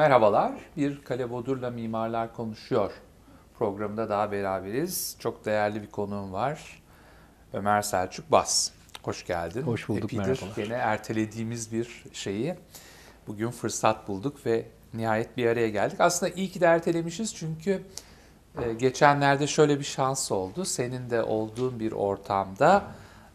Merhabalar, bir Kale Bodur'la Mimarlar Konuşuyor programında daha beraberiz. Çok değerli bir konuğum var, Ömer Selçuk Bas. Hoş geldin. Hoş bulduk, Epidir. merhabalar. Yine ertelediğimiz bir şeyi bugün fırsat bulduk ve nihayet bir araya geldik. Aslında iyi ki de ertelemişiz çünkü e, geçenlerde şöyle bir şans oldu. Senin de olduğun bir ortamda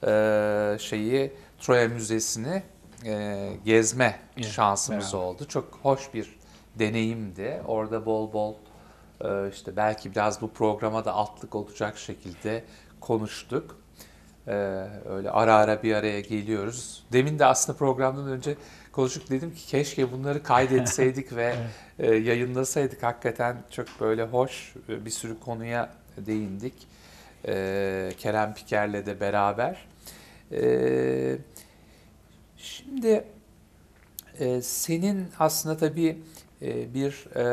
e, şeyi Troya Müzesi'ni e, gezme şansımız beraber. oldu. Çok hoş bir deneyimdi. Orada bol bol e, işte belki biraz bu programa da altlık olacak şekilde konuştuk. E, öyle ara ara bir araya geliyoruz. Demin de aslında programdan önce konuştuk dedim ki keşke bunları kaydetseydik ve e, yayınlasaydık. Hakikaten çok böyle hoş bir sürü konuya değindik. Kerem Piker'le de beraber. Şimdi senin aslında tabii e, bir e, e,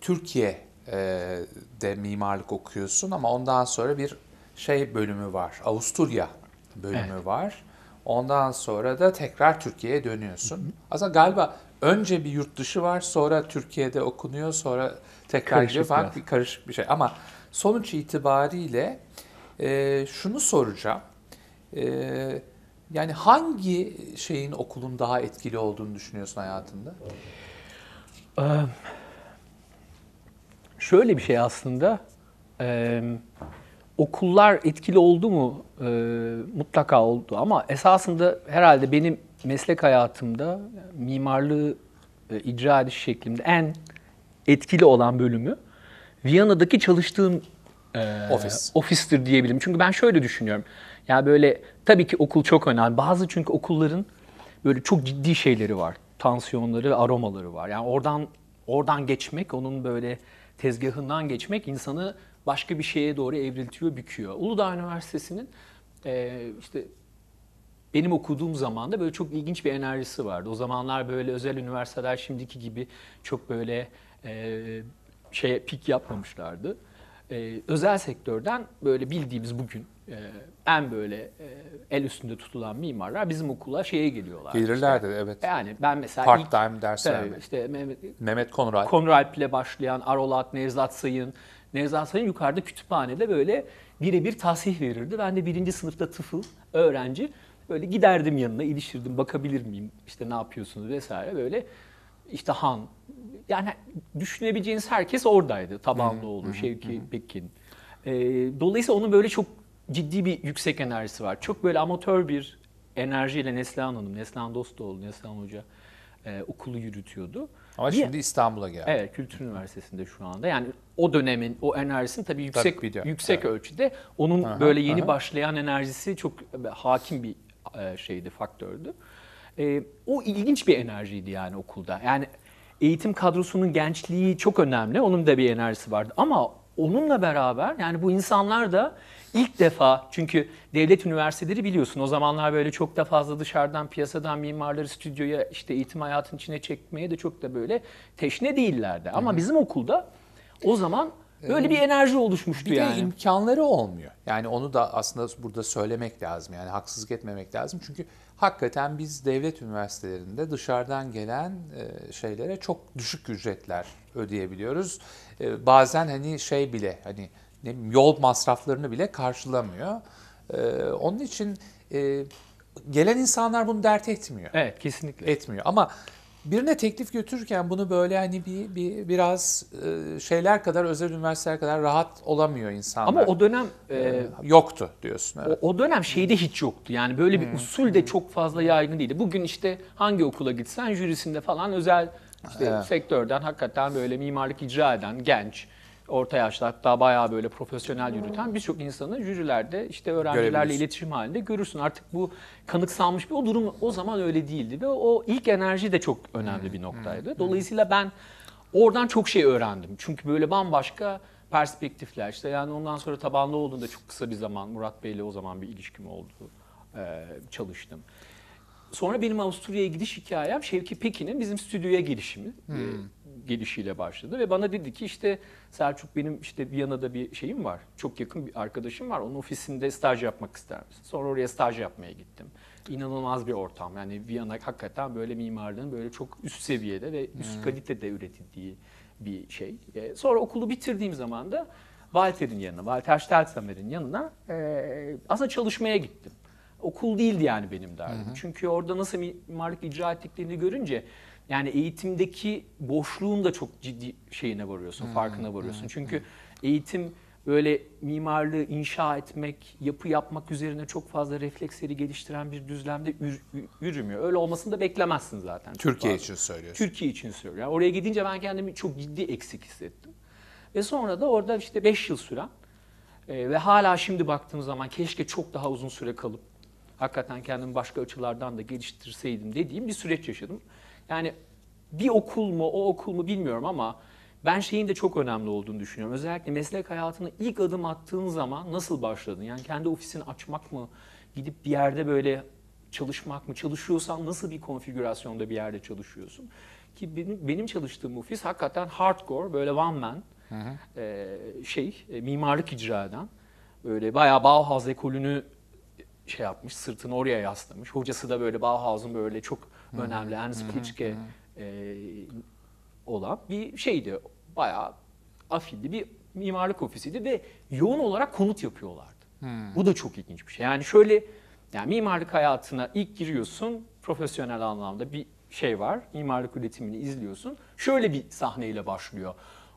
Türkiye'de mimarlık okuyorsun ama ondan sonra bir şey bölümü var. Avusturya bölümü evet. var. Ondan sonra da tekrar Türkiye'ye dönüyorsun. Hı hı. Aslında galiba önce bir yurt dışı var, sonra Türkiye'de okunuyor, sonra tekrar karışık gidiyor falan bir karışık bir şey. Ama sonuç itibariyle e, şunu soracağım. E, yani hangi şeyin okulun daha etkili olduğunu düşünüyorsun hayatında? Ee, şöyle bir şey aslında. Ee, okullar etkili oldu mu? Ee, mutlaka oldu ama esasında herhalde benim meslek hayatımda mimarlığı e, icra ediş şeklimde en etkili olan bölümü Viyana'daki çalıştığım e, Ofis. ofistir diyebilirim. Çünkü ben şöyle düşünüyorum. Ya yani böyle tabii ki okul çok önemli. Bazı çünkü okulların böyle çok ciddi şeyleri var tansiyonları ve aromaları var. Yani oradan oradan geçmek, onun böyle tezgahından geçmek insanı başka bir şeye doğru evriltiyor, büküyor. Uludağ Üniversitesi'nin e, işte benim okuduğum zaman da böyle çok ilginç bir enerjisi vardı. O zamanlar böyle özel üniversiteler şimdiki gibi çok böyle e, şey pik yapmamışlardı e, özel sektörden böyle bildiğimiz bugün e, en böyle e, el üstünde tutulan mimarlar bizim okula şeye geliyorlar. Gelirlerdi işte. evet. Yani ben mesela part time ders Işte Mehmet, Mehmet Konrad. Konrad ile başlayan Arolat, Nevzat Sayın. Nevzat Sayın yukarıda kütüphanede böyle birebir tahsih verirdi. Ben de birinci sınıfta tıfıl öğrenci böyle giderdim yanına ilişirdim bakabilir miyim işte ne yapıyorsunuz vesaire böyle işte Han yani düşünebileceğiniz herkes oradaydı. Tabağlıoğlu, Şevki Pekin. E, dolayısıyla onun böyle çok ciddi bir yüksek enerjisi var. Çok böyle amatör bir enerjiyle Neslihan Hanım, Neslihan Dostoğlu, Neslihan Hoca e, okulu yürütüyordu. Ama Niye? şimdi İstanbul'a geldi. Evet, Kültür Üniversitesi'nde şu anda. Yani o dönemin o enerjisini tabii yüksek tabii yüksek evet. ölçüde onun aha, böyle yeni aha. başlayan enerjisi çok e, hakim bir e, şeydi, faktördü. E, o ilginç bir enerjiydi yani okulda. Yani eğitim kadrosunun gençliği çok önemli. Onun da bir enerjisi vardı. Ama onunla beraber yani bu insanlar da ilk defa çünkü devlet üniversiteleri biliyorsun o zamanlar böyle çok da fazla dışarıdan piyasadan mimarları stüdyoya işte eğitim hayatının içine çekmeye de çok da böyle teşne değillerdi. Ama hı bizim okulda o zaman Böyle bir enerji oluşmuştu bir yani. Bir de imkanları olmuyor. Yani onu da aslında burada söylemek lazım. Yani haksızlık etmemek lazım. Çünkü hakikaten biz devlet üniversitelerinde dışarıdan gelen e, şeylere çok düşük ücretler ödeyebiliyoruz. E, bazen hani şey bile hani ne bileyim, yol masraflarını bile karşılamıyor. E, onun için gelen insanlar bunu dert etmiyor. Evet kesinlikle. Etmiyor ama Birine teklif götürürken bunu böyle hani bir, bir biraz e, şeyler kadar özel üniversiteler kadar rahat olamıyor insanlar. Ama o dönem e, e, yoktu diyorsun. Evet. O, o dönem şeyde hiç yoktu. Yani böyle bir hmm. usul de çok fazla yaygın değildi. Bugün işte hangi okula gitsen jürisinde falan özel işte evet. sektörden hakikaten böyle mimarlık icra eden genç orta yaşlı hatta bayağı böyle profesyonel yürüten birçok insanı jürilerde işte öğrencilerle iletişim halinde görürsün. Artık bu kanıksanmış bir o durum o zaman öyle değildi ve o ilk enerji de çok önemli bir noktaydı. Dolayısıyla ben oradan çok şey öğrendim. Çünkü böyle bambaşka perspektifler işte yani ondan sonra tabanlı olduğunda çok kısa bir zaman Murat Bey'le o zaman bir ilişkim oldu. E, çalıştım. Sonra benim Avusturya'ya gidiş hikayem Şevki Pekin'in bizim stüdyoya gelişimi. Hmm gelişiyle başladı ve bana dedi ki işte Selçuk benim işte Viyana'da bir şeyim var. Çok yakın bir arkadaşım var. Onun ofisinde staj yapmak ister misin? Sonra oraya staj yapmaya gittim. İnanılmaz bir ortam. Yani Viyana hakikaten böyle mimarlığın böyle çok üst seviyede ve üst hmm. kalitede üretildiği bir şey. E, sonra okulu bitirdiğim zaman da Walter'in yanına, Walter Stelzamer'in yanına e, aslında çalışmaya gittim okul değildi yani benim derdim. Hı hı. Çünkü orada nasıl mimarlık icra ettiklerini görünce yani eğitimdeki boşluğun da çok ciddi şeyine varıyorsun, hmm, farkına varıyorsun. Hmm, Çünkü hmm. eğitim böyle mimarlığı inşa etmek, yapı yapmak üzerine çok fazla refleksleri geliştiren bir düzlemde yürümüyor. Öyle olmasını da beklemezsin zaten. Türkiye için söylüyorsun. Türkiye için söylüyorum. Yani oraya gidince ben kendimi çok ciddi eksik hissettim. Ve sonra da orada işte 5 yıl süren e, ve hala şimdi baktığım zaman keşke çok daha uzun süre kalıp hakikaten kendimi başka açılardan da geliştirseydim dediğim bir süreç yaşadım. Yani bir okul mu o okul mu bilmiyorum ama ben şeyin de çok önemli olduğunu düşünüyorum. Özellikle meslek hayatına ilk adım attığın zaman nasıl başladın? Yani kendi ofisini açmak mı? Gidip bir yerde böyle çalışmak mı? Çalışıyorsan nasıl bir konfigürasyonda bir yerde çalışıyorsun? Ki benim, benim çalıştığım ofis hakikaten hardcore böyle one man hı hı. E, şey e, mimarlık icra eden böyle bayağı Bauhaus ekolünü şey yapmış, sırtını oraya yaslamış. Hocası da böyle Bauhaus'un böyle çok hmm. önemli Ernst hmm. Piçke e, olan bir şeydi. Bayağı afilli bir mimarlık ofisiydi ve yoğun olarak konut yapıyorlardı. Hmm. Bu da çok ilginç bir şey. Yani şöyle yani mimarlık hayatına ilk giriyorsun profesyonel anlamda bir şey var. Mimarlık üretimini izliyorsun. Şöyle bir sahneyle başlıyor.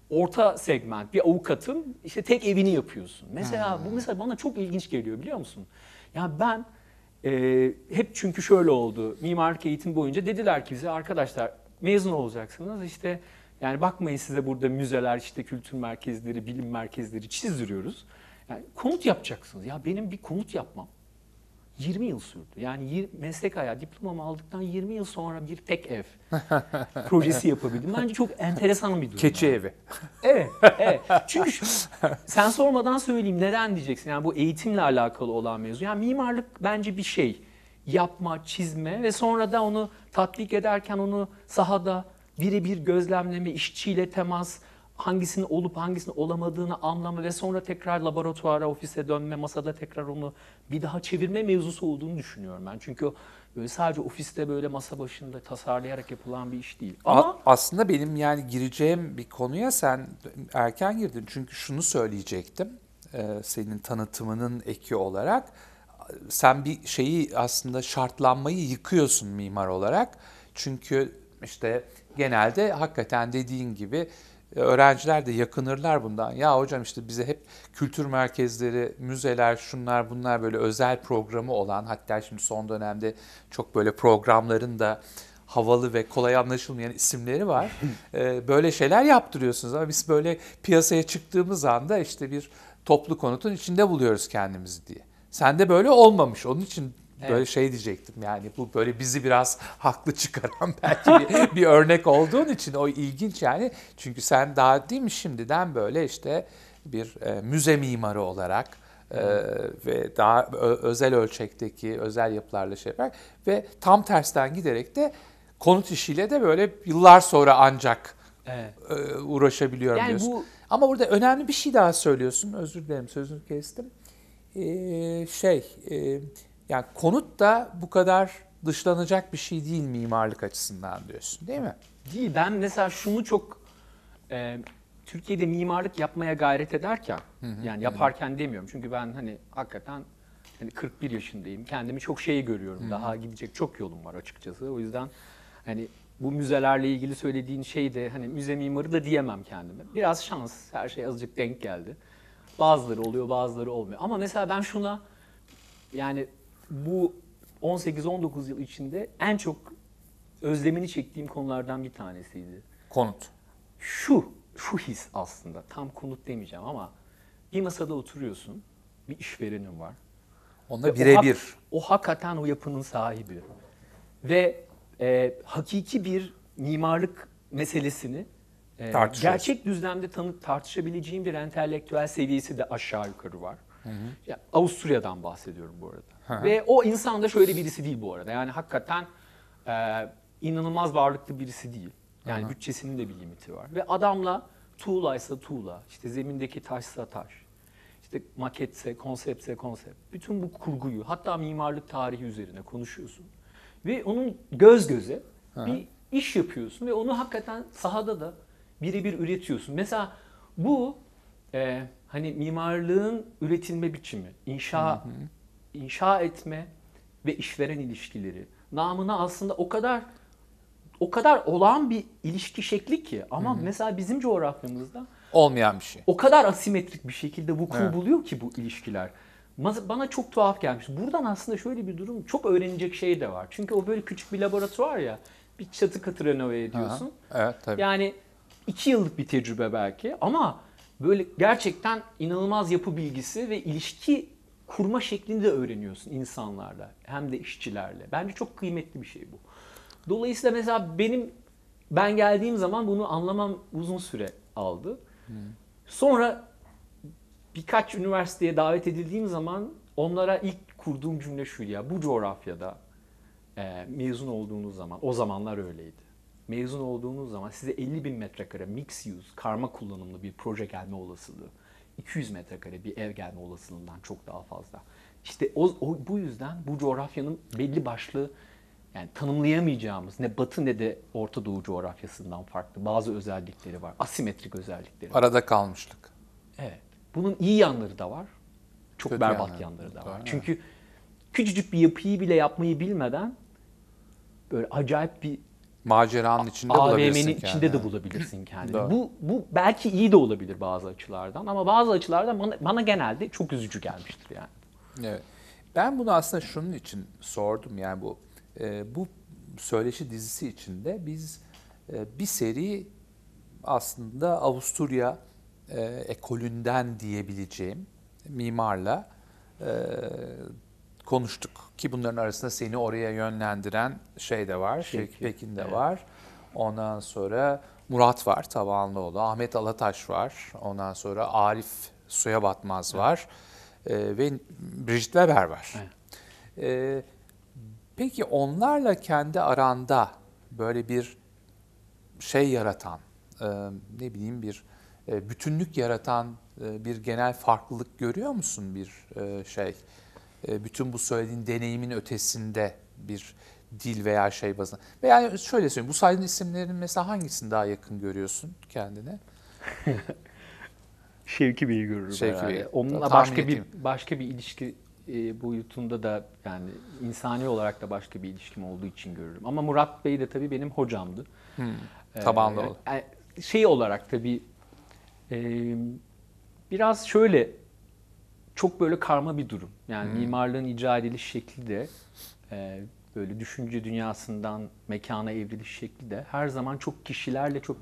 Orta segment bir avukatın işte tek evini yapıyorsun. Mesela hmm. bu mesela bana çok ilginç geliyor biliyor musun? Ya ben e, hep çünkü şöyle oldu. Mimarlık eğitim boyunca dediler ki bize arkadaşlar mezun olacaksınız işte yani bakmayın size burada müzeler, işte kültür merkezleri, bilim merkezleri çizdiriyoruz. Yani konut yapacaksınız. Ya benim bir komut yapmam 20 yıl sürdü. Yani meslek ayağı diplomamı aldıktan 20 yıl sonra bir tek ev projesi yapabildim. Bence çok enteresan bir durum. Keçi yani. evi. Evet, evet. Çünkü şu, sen sormadan söyleyeyim neden diyeceksin. Yani bu eğitimle alakalı olan mevzu. Yani mimarlık bence bir şey. Yapma, çizme ve sonra da onu tatbik ederken onu sahada birebir gözlemleme, işçiyle temas, hangisinin olup hangisinin olamadığını anlama ve sonra tekrar laboratuvara, ofise dönme, masada tekrar onu bir daha çevirme mevzusu olduğunu düşünüyorum ben. Çünkü böyle sadece ofiste böyle masa başında tasarlayarak yapılan bir iş değil. Ama aslında benim yani gireceğim bir konuya sen erken girdin. Çünkü şunu söyleyecektim. E, senin tanıtımının eki olarak sen bir şeyi aslında şartlanmayı yıkıyorsun mimar olarak. Çünkü işte genelde hakikaten dediğin gibi e, öğrenciler de yakınırlar bundan. Ya hocam işte bize hep kültür merkezleri, müzeler, şunlar bunlar böyle özel programı olan hatta şimdi son dönemde çok böyle programların da havalı ve kolay anlaşılmayan isimleri var. E, böyle şeyler yaptırıyorsunuz ama biz böyle piyasaya çıktığımız anda işte bir toplu konutun içinde buluyoruz kendimizi diye. Sen de böyle olmamış. Onun için Böyle evet. şey diyecektim yani bu böyle bizi biraz haklı çıkaran belki bir, bir örnek olduğun için o ilginç yani. Çünkü sen daha değil mi şimdiden böyle işte bir e, müze mimarı olarak e, ve daha ö, özel ölçekteki özel yapılarla şey yaparak ve tam tersten giderek de konut işiyle de böyle yıllar sonra ancak evet. e, uğraşabiliyorum yani diyorsun. Bu... Ama burada önemli bir şey daha söylüyorsun. Özür dilerim sözünü kestim. Ee, şey... E, yani konut da bu kadar dışlanacak bir şey değil mimarlık açısından diyorsun değil mi? Değil. Ben mesela şunu çok e, Türkiye'de mimarlık yapmaya gayret ederken yani yaparken demiyorum. Çünkü ben hani hakikaten hani 41 yaşındayım. Kendimi çok şey görüyorum. Daha gidecek çok yolum var açıkçası. O yüzden hani bu müzelerle ilgili söylediğin şey de hani müze mimarı da diyemem kendime. Biraz şans. Her şey azıcık denk geldi. Bazıları oluyor, bazıları olmuyor. Ama mesela ben şuna yani bu 18-19 yıl içinde en çok özlemini çektiğim konulardan bir tanesiydi. Konut. Şu, şu his aslında tam konut demeyeceğim ama bir masada oturuyorsun, bir işverenin var. Onda birebir. O, o hakikaten o yapının sahibi. Ve e, hakiki bir mimarlık meselesini e, gerçek düzlemde tanı tartışabileceğim bir entelektüel seviyesi de aşağı yukarı var. Hı hı. Avusturya'dan bahsediyorum bu arada. Hı hı. Ve o insan da şöyle birisi değil bu arada. Yani hakikaten e, inanılmaz varlıklı birisi değil. Yani hı hı. bütçesinin de bir limiti var. Ve adamla tuğlaysa tuğla, işte zemindeki taşsa taş, işte maketse, konseptse konsept. Bütün bu kurguyu hatta mimarlık tarihi üzerine konuşuyorsun. Ve onun göz göze hı hı. bir iş yapıyorsun ve onu hakikaten sahada da birebir üretiyorsun. Mesela bu e, hani mimarlığın üretilme biçimi, inşa hı hı. inşa etme ve işveren ilişkileri namına aslında o kadar o kadar olağan bir ilişki şekli ki ama hı hı. mesela bizim coğrafyamızda olmayan bir şey. O kadar asimetrik bir şekilde vuku evet. buluyor ki bu ilişkiler. Bana çok tuhaf gelmiş. Buradan aslında şöyle bir durum çok öğrenecek şey de var. Çünkü o böyle küçük bir laboratuvar ya. Bir çatı katı renove ediyorsun. Aha, evet tabii. Yani iki yıllık bir tecrübe belki ama böyle gerçekten inanılmaz yapı bilgisi ve ilişki kurma şeklini de öğreniyorsun insanlarla hem de işçilerle. Bence çok kıymetli bir şey bu. Dolayısıyla mesela benim ben geldiğim zaman bunu anlamam uzun süre aldı. Sonra birkaç üniversiteye davet edildiğim zaman onlara ilk kurduğum cümle şu ya bu coğrafyada e, mezun olduğunuz zaman o zamanlar öyleydi mezun olduğunuz zaman size 50 bin metrekare mix use, karma kullanımlı bir proje gelme olasılığı. 200 metrekare bir ev gelme olasılığından çok daha fazla. İşte o, o, bu yüzden bu coğrafyanın belli başlı yani tanımlayamayacağımız ne Batı ne de Orta Doğu coğrafyasından farklı bazı özellikleri var. Asimetrik özellikleri. Var. Arada kalmışlık. Evet. Bunun iyi yanları da var. Çok Kötü berbat yanları, yanları da var. Aynen. Çünkü küçücük bir yapıyı bile yapmayı bilmeden böyle acayip bir maceranın içinde bulabilirsin AVM'nin içinde de bulabilirsin kendini. bu, bu belki iyi de olabilir bazı açılardan ama bazı açılardan bana, bana genelde çok üzücü gelmiştir yani. Evet. Ben bunu aslında şunun için sordum yani bu e, bu söyleşi dizisi içinde biz e, bir seri aslında Avusturya e, ekolünden diyebileceğim mimarla e, konuştuk ki bunların arasında seni oraya yönlendiren şey de var, Şevki Pekin de evet. var. Ondan sonra Murat var Tavanlıoğlu, Ahmet Alataş var. Ondan sonra Arif Suya Batmaz evet. var ee, ve Brigitte Weber var. Evet. Ee, peki onlarla kendi aranda böyle bir şey yaratan, e, ne bileyim bir e, bütünlük yaratan e, bir genel farklılık görüyor musun bir e, şey? E, bütün bu söylediğin deneyimin ötesinde bir dil veya şey bazında. Ve yani şöyle söyleyeyim bu saydığın isimlerin mesela hangisini daha yakın görüyorsun kendine? Şevki Bey'i görürüm Şevki Bey. Onunla Tahmin başka edeyim. bir başka bir ilişki e, boyutunda da yani insani olarak da başka bir ilişkim olduğu için görürüm. Ama Murat Bey de tabii benim hocamdı. Hmm, e, tabanlı ee, olarak. E, şey olarak tabii e, biraz şöyle çok böyle karma bir durum. Yani hmm. mimarlığın icra ediliş şekli de e, böyle düşünce dünyasından mekana evriliş şekli de her zaman çok kişilerle çok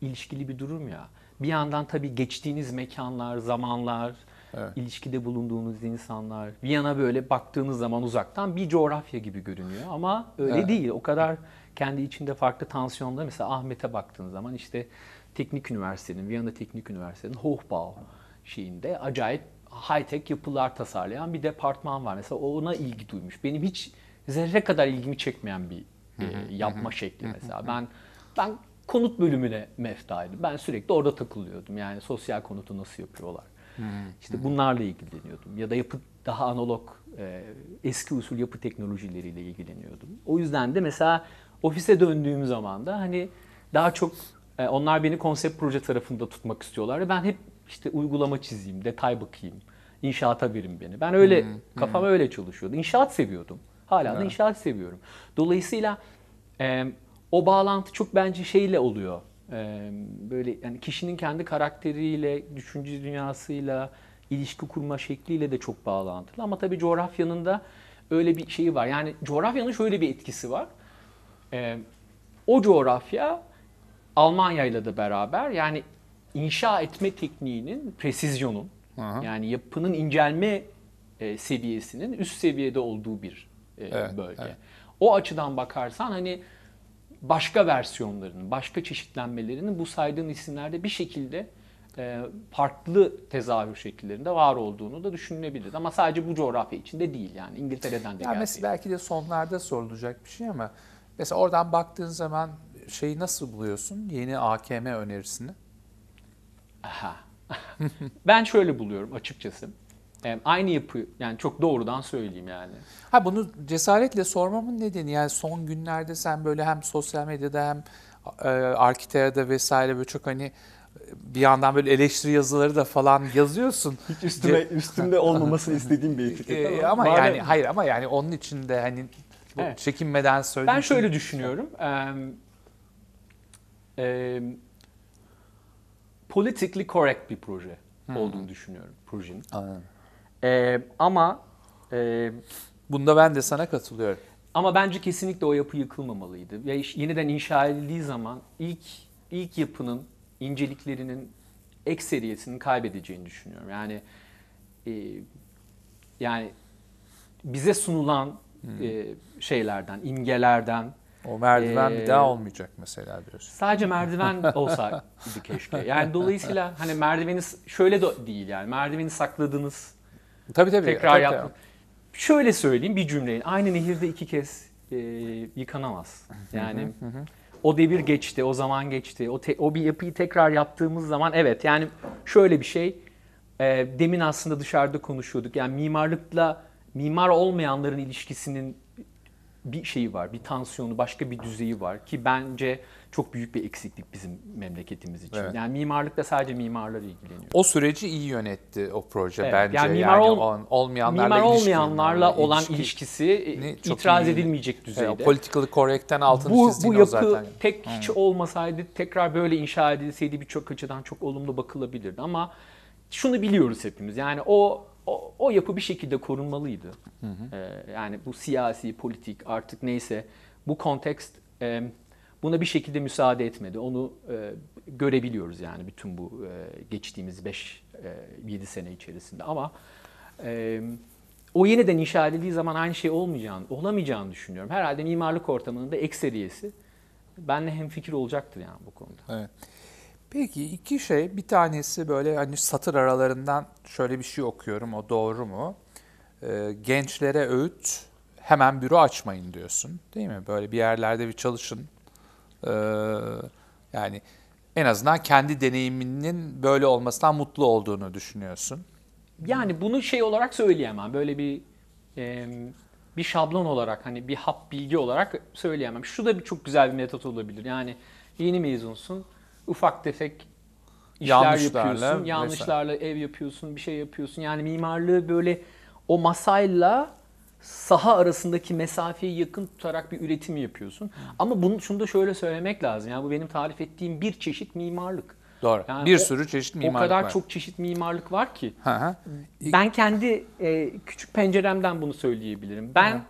ilişkili bir durum ya. Bir yandan tabii geçtiğiniz mekanlar, zamanlar, evet. ilişkide bulunduğunuz insanlar. Viyana böyle baktığınız zaman uzaktan bir coğrafya gibi görünüyor ama öyle evet. değil. O kadar kendi içinde farklı tansiyonda mesela Ahmet'e baktığınız zaman işte Teknik Üniversitenin, Viyana Teknik Üniversitesi'nin Hochbau şeyinde acayip high-tech yapılar tasarlayan bir departman var. Mesela ona ilgi duymuş. Benim hiç zerre kadar ilgimi çekmeyen bir e, yapma şekli mesela. Ben ben konut bölümüne meftaydım. Ben sürekli orada takılıyordum. Yani sosyal konutu nasıl yapıyorlar? İşte bunlarla ilgileniyordum. Ya da yapı daha analog e, eski usul yapı teknolojileriyle ilgileniyordum. O yüzden de mesela ofise döndüğüm zaman da hani daha çok e, onlar beni konsept proje tarafında tutmak istiyorlar. Ben hep işte uygulama çizeyim, detay bakayım, inşaata verin beni. Ben öyle hmm, hmm. kafam hmm. öyle çalışıyordu. İnşaat seviyordum. Hala evet. da inşaat seviyorum. Dolayısıyla e, o bağlantı çok bence şeyle oluyor. E, böyle yani kişinin kendi karakteriyle, düşünce dünyasıyla, ilişki kurma şekliyle de çok bağlantılı. Ama tabii coğrafyanın da öyle bir şeyi var. Yani coğrafyanın şöyle bir etkisi var. E, o coğrafya Almanya ile de beraber yani inşa etme tekniğinin, presizyonun Aha. yani yapının incelme e, seviyesinin üst seviyede olduğu bir e, evet, bölge. Evet. O açıdan bakarsan hani başka versiyonların, başka çeşitlenmelerinin bu saydığın isimlerde bir şekilde e, farklı tezahür şekillerinde var olduğunu da düşünülebilir. Ama sadece bu coğrafya içinde değil yani İngiltere'den de yani geldi. Belki de sonlarda sorulacak bir şey ama mesela oradan baktığın zaman şeyi nasıl buluyorsun? Yeni AKM önerisini. Aha. ben şöyle buluyorum açıkçası. E, aynı yapı yani çok doğrudan söyleyeyim yani. Ha bunu cesaretle sormamın nedeni yani son günlerde sen böyle hem sosyal medyada hem e, Arkitera'da vesaire böyle çok hani e, bir yandan böyle eleştiri yazıları da falan yazıyorsun. Hiç üstüme üstümde olmamasını istediğim bir etiket e, ama. ama yani hayır ama yani onun için de hani evet. çekinmeden söylediğim. Ben şöyle şey. düşünüyorum. Ee, e, politically correct bir proje hmm. olduğunu düşünüyorum projenin. Aynen. Ee, ama e, bunda ben de sana katılıyorum. Ama bence kesinlikle o yapı yıkılmamalıydı. Ve yeniden inşa edildiği zaman ilk ilk yapının inceliklerinin ekseriyetini kaybedeceğini düşünüyorum. Yani e, yani bize sunulan hmm. e, şeylerden, imgelerden o merdiven ee, bir daha ee, olmayacak mesela diyorsun. Sadece merdiven olsa bir keşke. Yani dolayısıyla hani merdiveni şöyle de değil yani merdiveni sakladınız. Tabii tabii. Tekrar tabii, yaptın. Tabii. Şöyle söyleyeyim bir cümleyle. Aynı nehirde iki kez e, yıkanamaz. Yani o devir geçti, o zaman geçti. O, te, o bir yapıyı tekrar yaptığımız zaman evet yani şöyle bir şey. E, demin aslında dışarıda konuşuyorduk. Yani mimarlıkla mimar olmayanların ilişkisinin bir şeyi var, bir tansiyonu, başka bir düzeyi var ki bence çok büyük bir eksiklik bizim memleketimiz için. Evet. Yani mimarlıkla sadece mimarlar ilgileniyor. O süreci iyi yönetti o proje evet. bence. Yani mimar yani olmayanlarla mimar olmayanlarla olan ilişkisi e, itiraz iyi. edilmeyecek düzeyde. Evet, politically correct'ten altını bu, bu yapı zaten. tek hmm. hiç olmasaydı tekrar böyle inşa edilseydi birçok açıdan çok olumlu bakılabilirdi ama şunu biliyoruz hepimiz. Yani o o, o yapı bir şekilde korunmalıydı. Hı hı. E, yani bu siyasi, politik artık neyse bu kontekst e, buna bir şekilde müsaade etmedi. Onu e, görebiliyoruz yani bütün bu e, geçtiğimiz 5-7 e, sene içerisinde ama e, o yeniden inşa edildiği zaman aynı şey olmayacağını, olamayacağını düşünüyorum. Herhalde mimarlık ortamının da ekseriyesi benle hemfikir olacaktır yani bu konuda. Evet. Peki iki şey bir tanesi böyle hani satır aralarından şöyle bir şey okuyorum o doğru mu? Ee, gençlere öğüt hemen büro açmayın diyorsun değil mi? Böyle bir yerlerde bir çalışın. Ee, yani en azından kendi deneyiminin böyle olmasından mutlu olduğunu düşünüyorsun. Yani bunu şey olarak söyleyemem. Böyle bir e, bir şablon olarak hani bir hap bilgi olarak söyleyemem. Şu da bir çok güzel bir metot olabilir. Yani yeni mezunsun ufak tefek işler yapıyorsun. Yanlışlarla mesela. ev yapıyorsun, bir şey yapıyorsun. Yani mimarlığı böyle o masayla saha arasındaki mesafeyi yakın tutarak bir üretim yapıyorsun. Hı. Hmm. Ama bunu şunu da şöyle söylemek lazım. Yani bu benim tarif ettiğim bir çeşit mimarlık. Doğru. Yani bir o, sürü çeşit mimarlık var. O kadar var. çok çeşit mimarlık var ki. Hı hı. Ben kendi e, küçük penceremden bunu söyleyebilirim. Ben hı.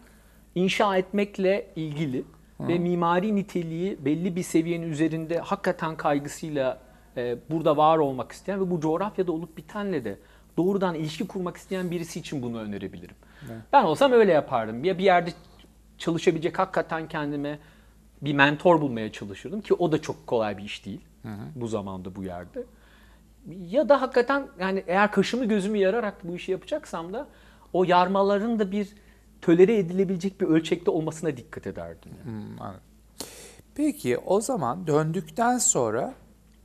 inşa etmekle ilgili ve mimari niteliği belli bir seviyenin üzerinde hakikaten kaygısıyla e, burada var olmak isteyen ve bu coğrafyada olup bitenle de doğrudan ilişki kurmak isteyen birisi için bunu önerebilirim. Hı. Ben olsam öyle yapardım. Ya bir yerde çalışabilecek hakikaten kendime bir mentor bulmaya çalışırdım ki o da çok kolay bir iş değil. Hı hı. Bu zamanda bu yerde. Ya da hakikaten yani eğer kaşımı gözümü yararak bu işi yapacaksam da o yarmaların da bir tölere edilebilecek bir ölçekte olmasına dikkat ederdim. Yani. Hmm, Peki o zaman döndükten sonra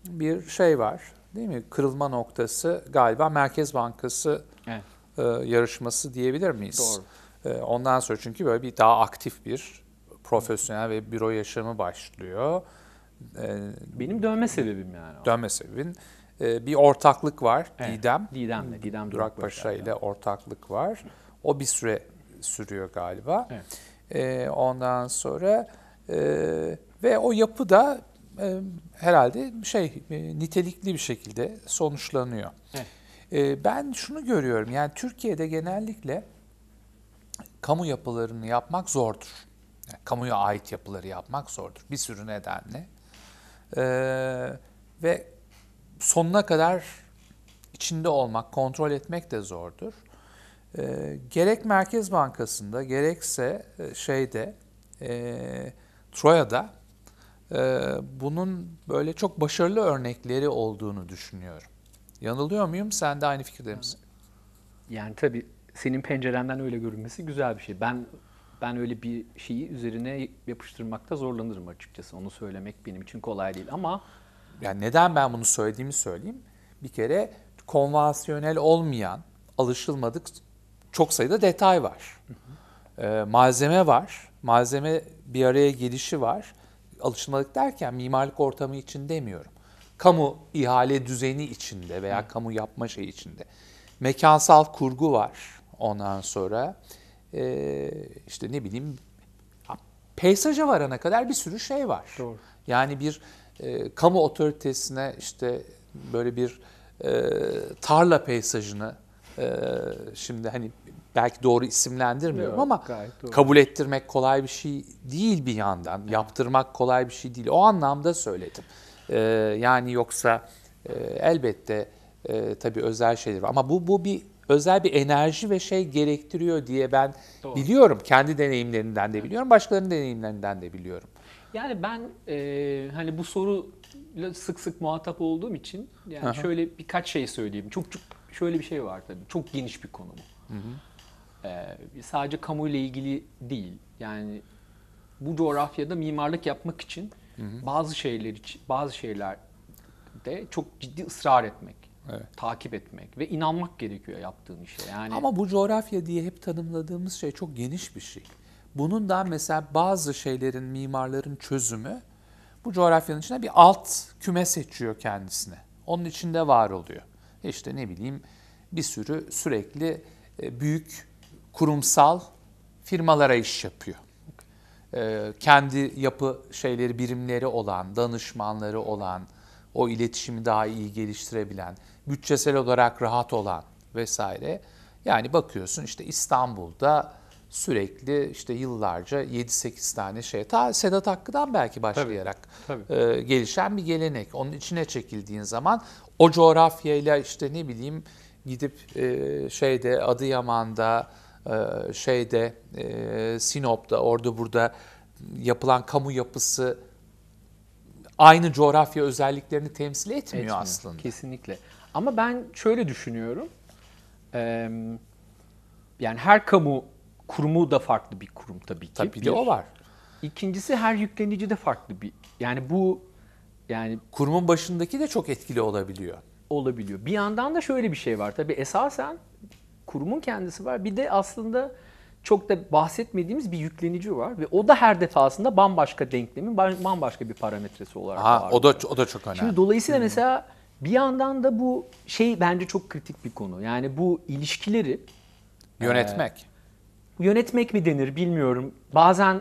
bir şey var değil mi? Kırılma noktası galiba Merkez Bankası evet. e, yarışması diyebilir miyiz? Doğru. E, ondan sonra çünkü böyle bir daha aktif bir profesyonel ve büro yaşamı başlıyor. E, Benim dönme sebebim yani. O. Dönme sebebin. E, bir ortaklık var evet. Didem. Didem'le. Didem Durakpaşa ile ortaklık var. O bir süre sürüyor galiba. Evet. E, ondan sonra e, ve o yapı da e, herhalde şey e, nitelikli bir şekilde sonuçlanıyor. Evet. E, ben şunu görüyorum yani Türkiye'de genellikle kamu yapılarını yapmak zordur. Yani kamuya ait yapıları yapmak zordur bir sürü nedenle. Ee, ve sonuna kadar içinde olmak, kontrol etmek de zordur. E, gerek Merkez Bankası'nda gerekse e, şeyde e, Troya'da e, bunun böyle çok başarılı örnekleri olduğunu düşünüyorum. Yanılıyor muyum? Sen de aynı fikirde misin? Yani tabii senin pencerenden öyle görünmesi güzel bir şey. Ben ben öyle bir şeyi üzerine yapıştırmakta zorlanırım açıkçası. Onu söylemek benim için kolay değil ama yani neden ben bunu söylediğimi söyleyeyim. Bir kere konvansiyonel olmayan, alışılmadık çok sayıda detay var. E, malzeme var. Malzeme bir araya gelişi var. Alışmalık derken mimarlık ortamı için demiyorum. Kamu ihale düzeni içinde veya hı. kamu yapma şeyi içinde. Mekansal kurgu var ondan sonra. E, işte ne bileyim peysaja varana kadar bir sürü şey var. Doğru. Yani bir e, kamu otoritesine işte böyle bir e, tarla peysajını e, şimdi hani belki doğru isimlendirmiyorum Yok, ama doğru. kabul ettirmek kolay bir şey değil bir yandan. Evet. Yaptırmak kolay bir şey değil. O anlamda söyledim. Ee, yani yoksa e, elbette e, tabii özel şeyler var ama bu bu bir özel bir enerji ve şey gerektiriyor diye ben doğru. biliyorum. Kendi deneyimlerinden de biliyorum, başkalarının deneyimlerinden de biliyorum. Yani ben e, hani bu soru sık sık muhatap olduğum için yani Aha. şöyle birkaç şey söyleyeyim. Çok çok şöyle bir şey var tabii. Çok geniş bir konu bu. Hı hı. Ee, sadece kamuyla ilgili değil. Yani bu coğrafyada mimarlık yapmak için bazı şeyler için bazı şeyler de çok ciddi ısrar etmek, evet. takip etmek ve inanmak gerekiyor yaptığın işe. Yani Ama bu coğrafya diye hep tanımladığımız şey çok geniş bir şey. Bunun da mesela bazı şeylerin mimarların çözümü bu coğrafyanın içine bir alt küme seçiyor kendisine. Onun içinde var oluyor. İşte ne bileyim bir sürü sürekli e, büyük kurumsal firmalara iş yapıyor. Ee, kendi yapı şeyleri, birimleri olan, danışmanları olan, o iletişimi daha iyi geliştirebilen, bütçesel olarak rahat olan vesaire. Yani bakıyorsun işte İstanbul'da sürekli işte yıllarca 7-8 tane şey. Ta Sedat Hakkı'dan belki başlayarak tabii, tabii. E, gelişen bir gelenek. Onun içine çekildiğin zaman o coğrafyayla işte ne bileyim gidip e, şeyde Adıyaman'da ee, şeyde e, Sinop'ta orada burada yapılan kamu yapısı aynı coğrafya özelliklerini temsil etmiyor, etmiyor aslında. Kesinlikle. Ama ben şöyle düşünüyorum. yani her kamu kurumu da farklı bir kurum tabii ki. Tabii bir. de o var. İkincisi her yüklenici de farklı bir. Yani bu yani kurumun başındaki de çok etkili olabiliyor. Olabiliyor. Bir yandan da şöyle bir şey var. Tabii esasen kurumun kendisi var. Bir de aslında çok da bahsetmediğimiz bir yüklenici var ve o da her defasında bambaşka denklemin bambaşka bir parametresi olarak Aha, var. O da o da çok önemli. Şimdi dolayısıyla hmm. mesela bir yandan da bu şey bence çok kritik bir konu. Yani bu ilişkileri e, yönetmek. E, yönetmek mi denir bilmiyorum. Bazen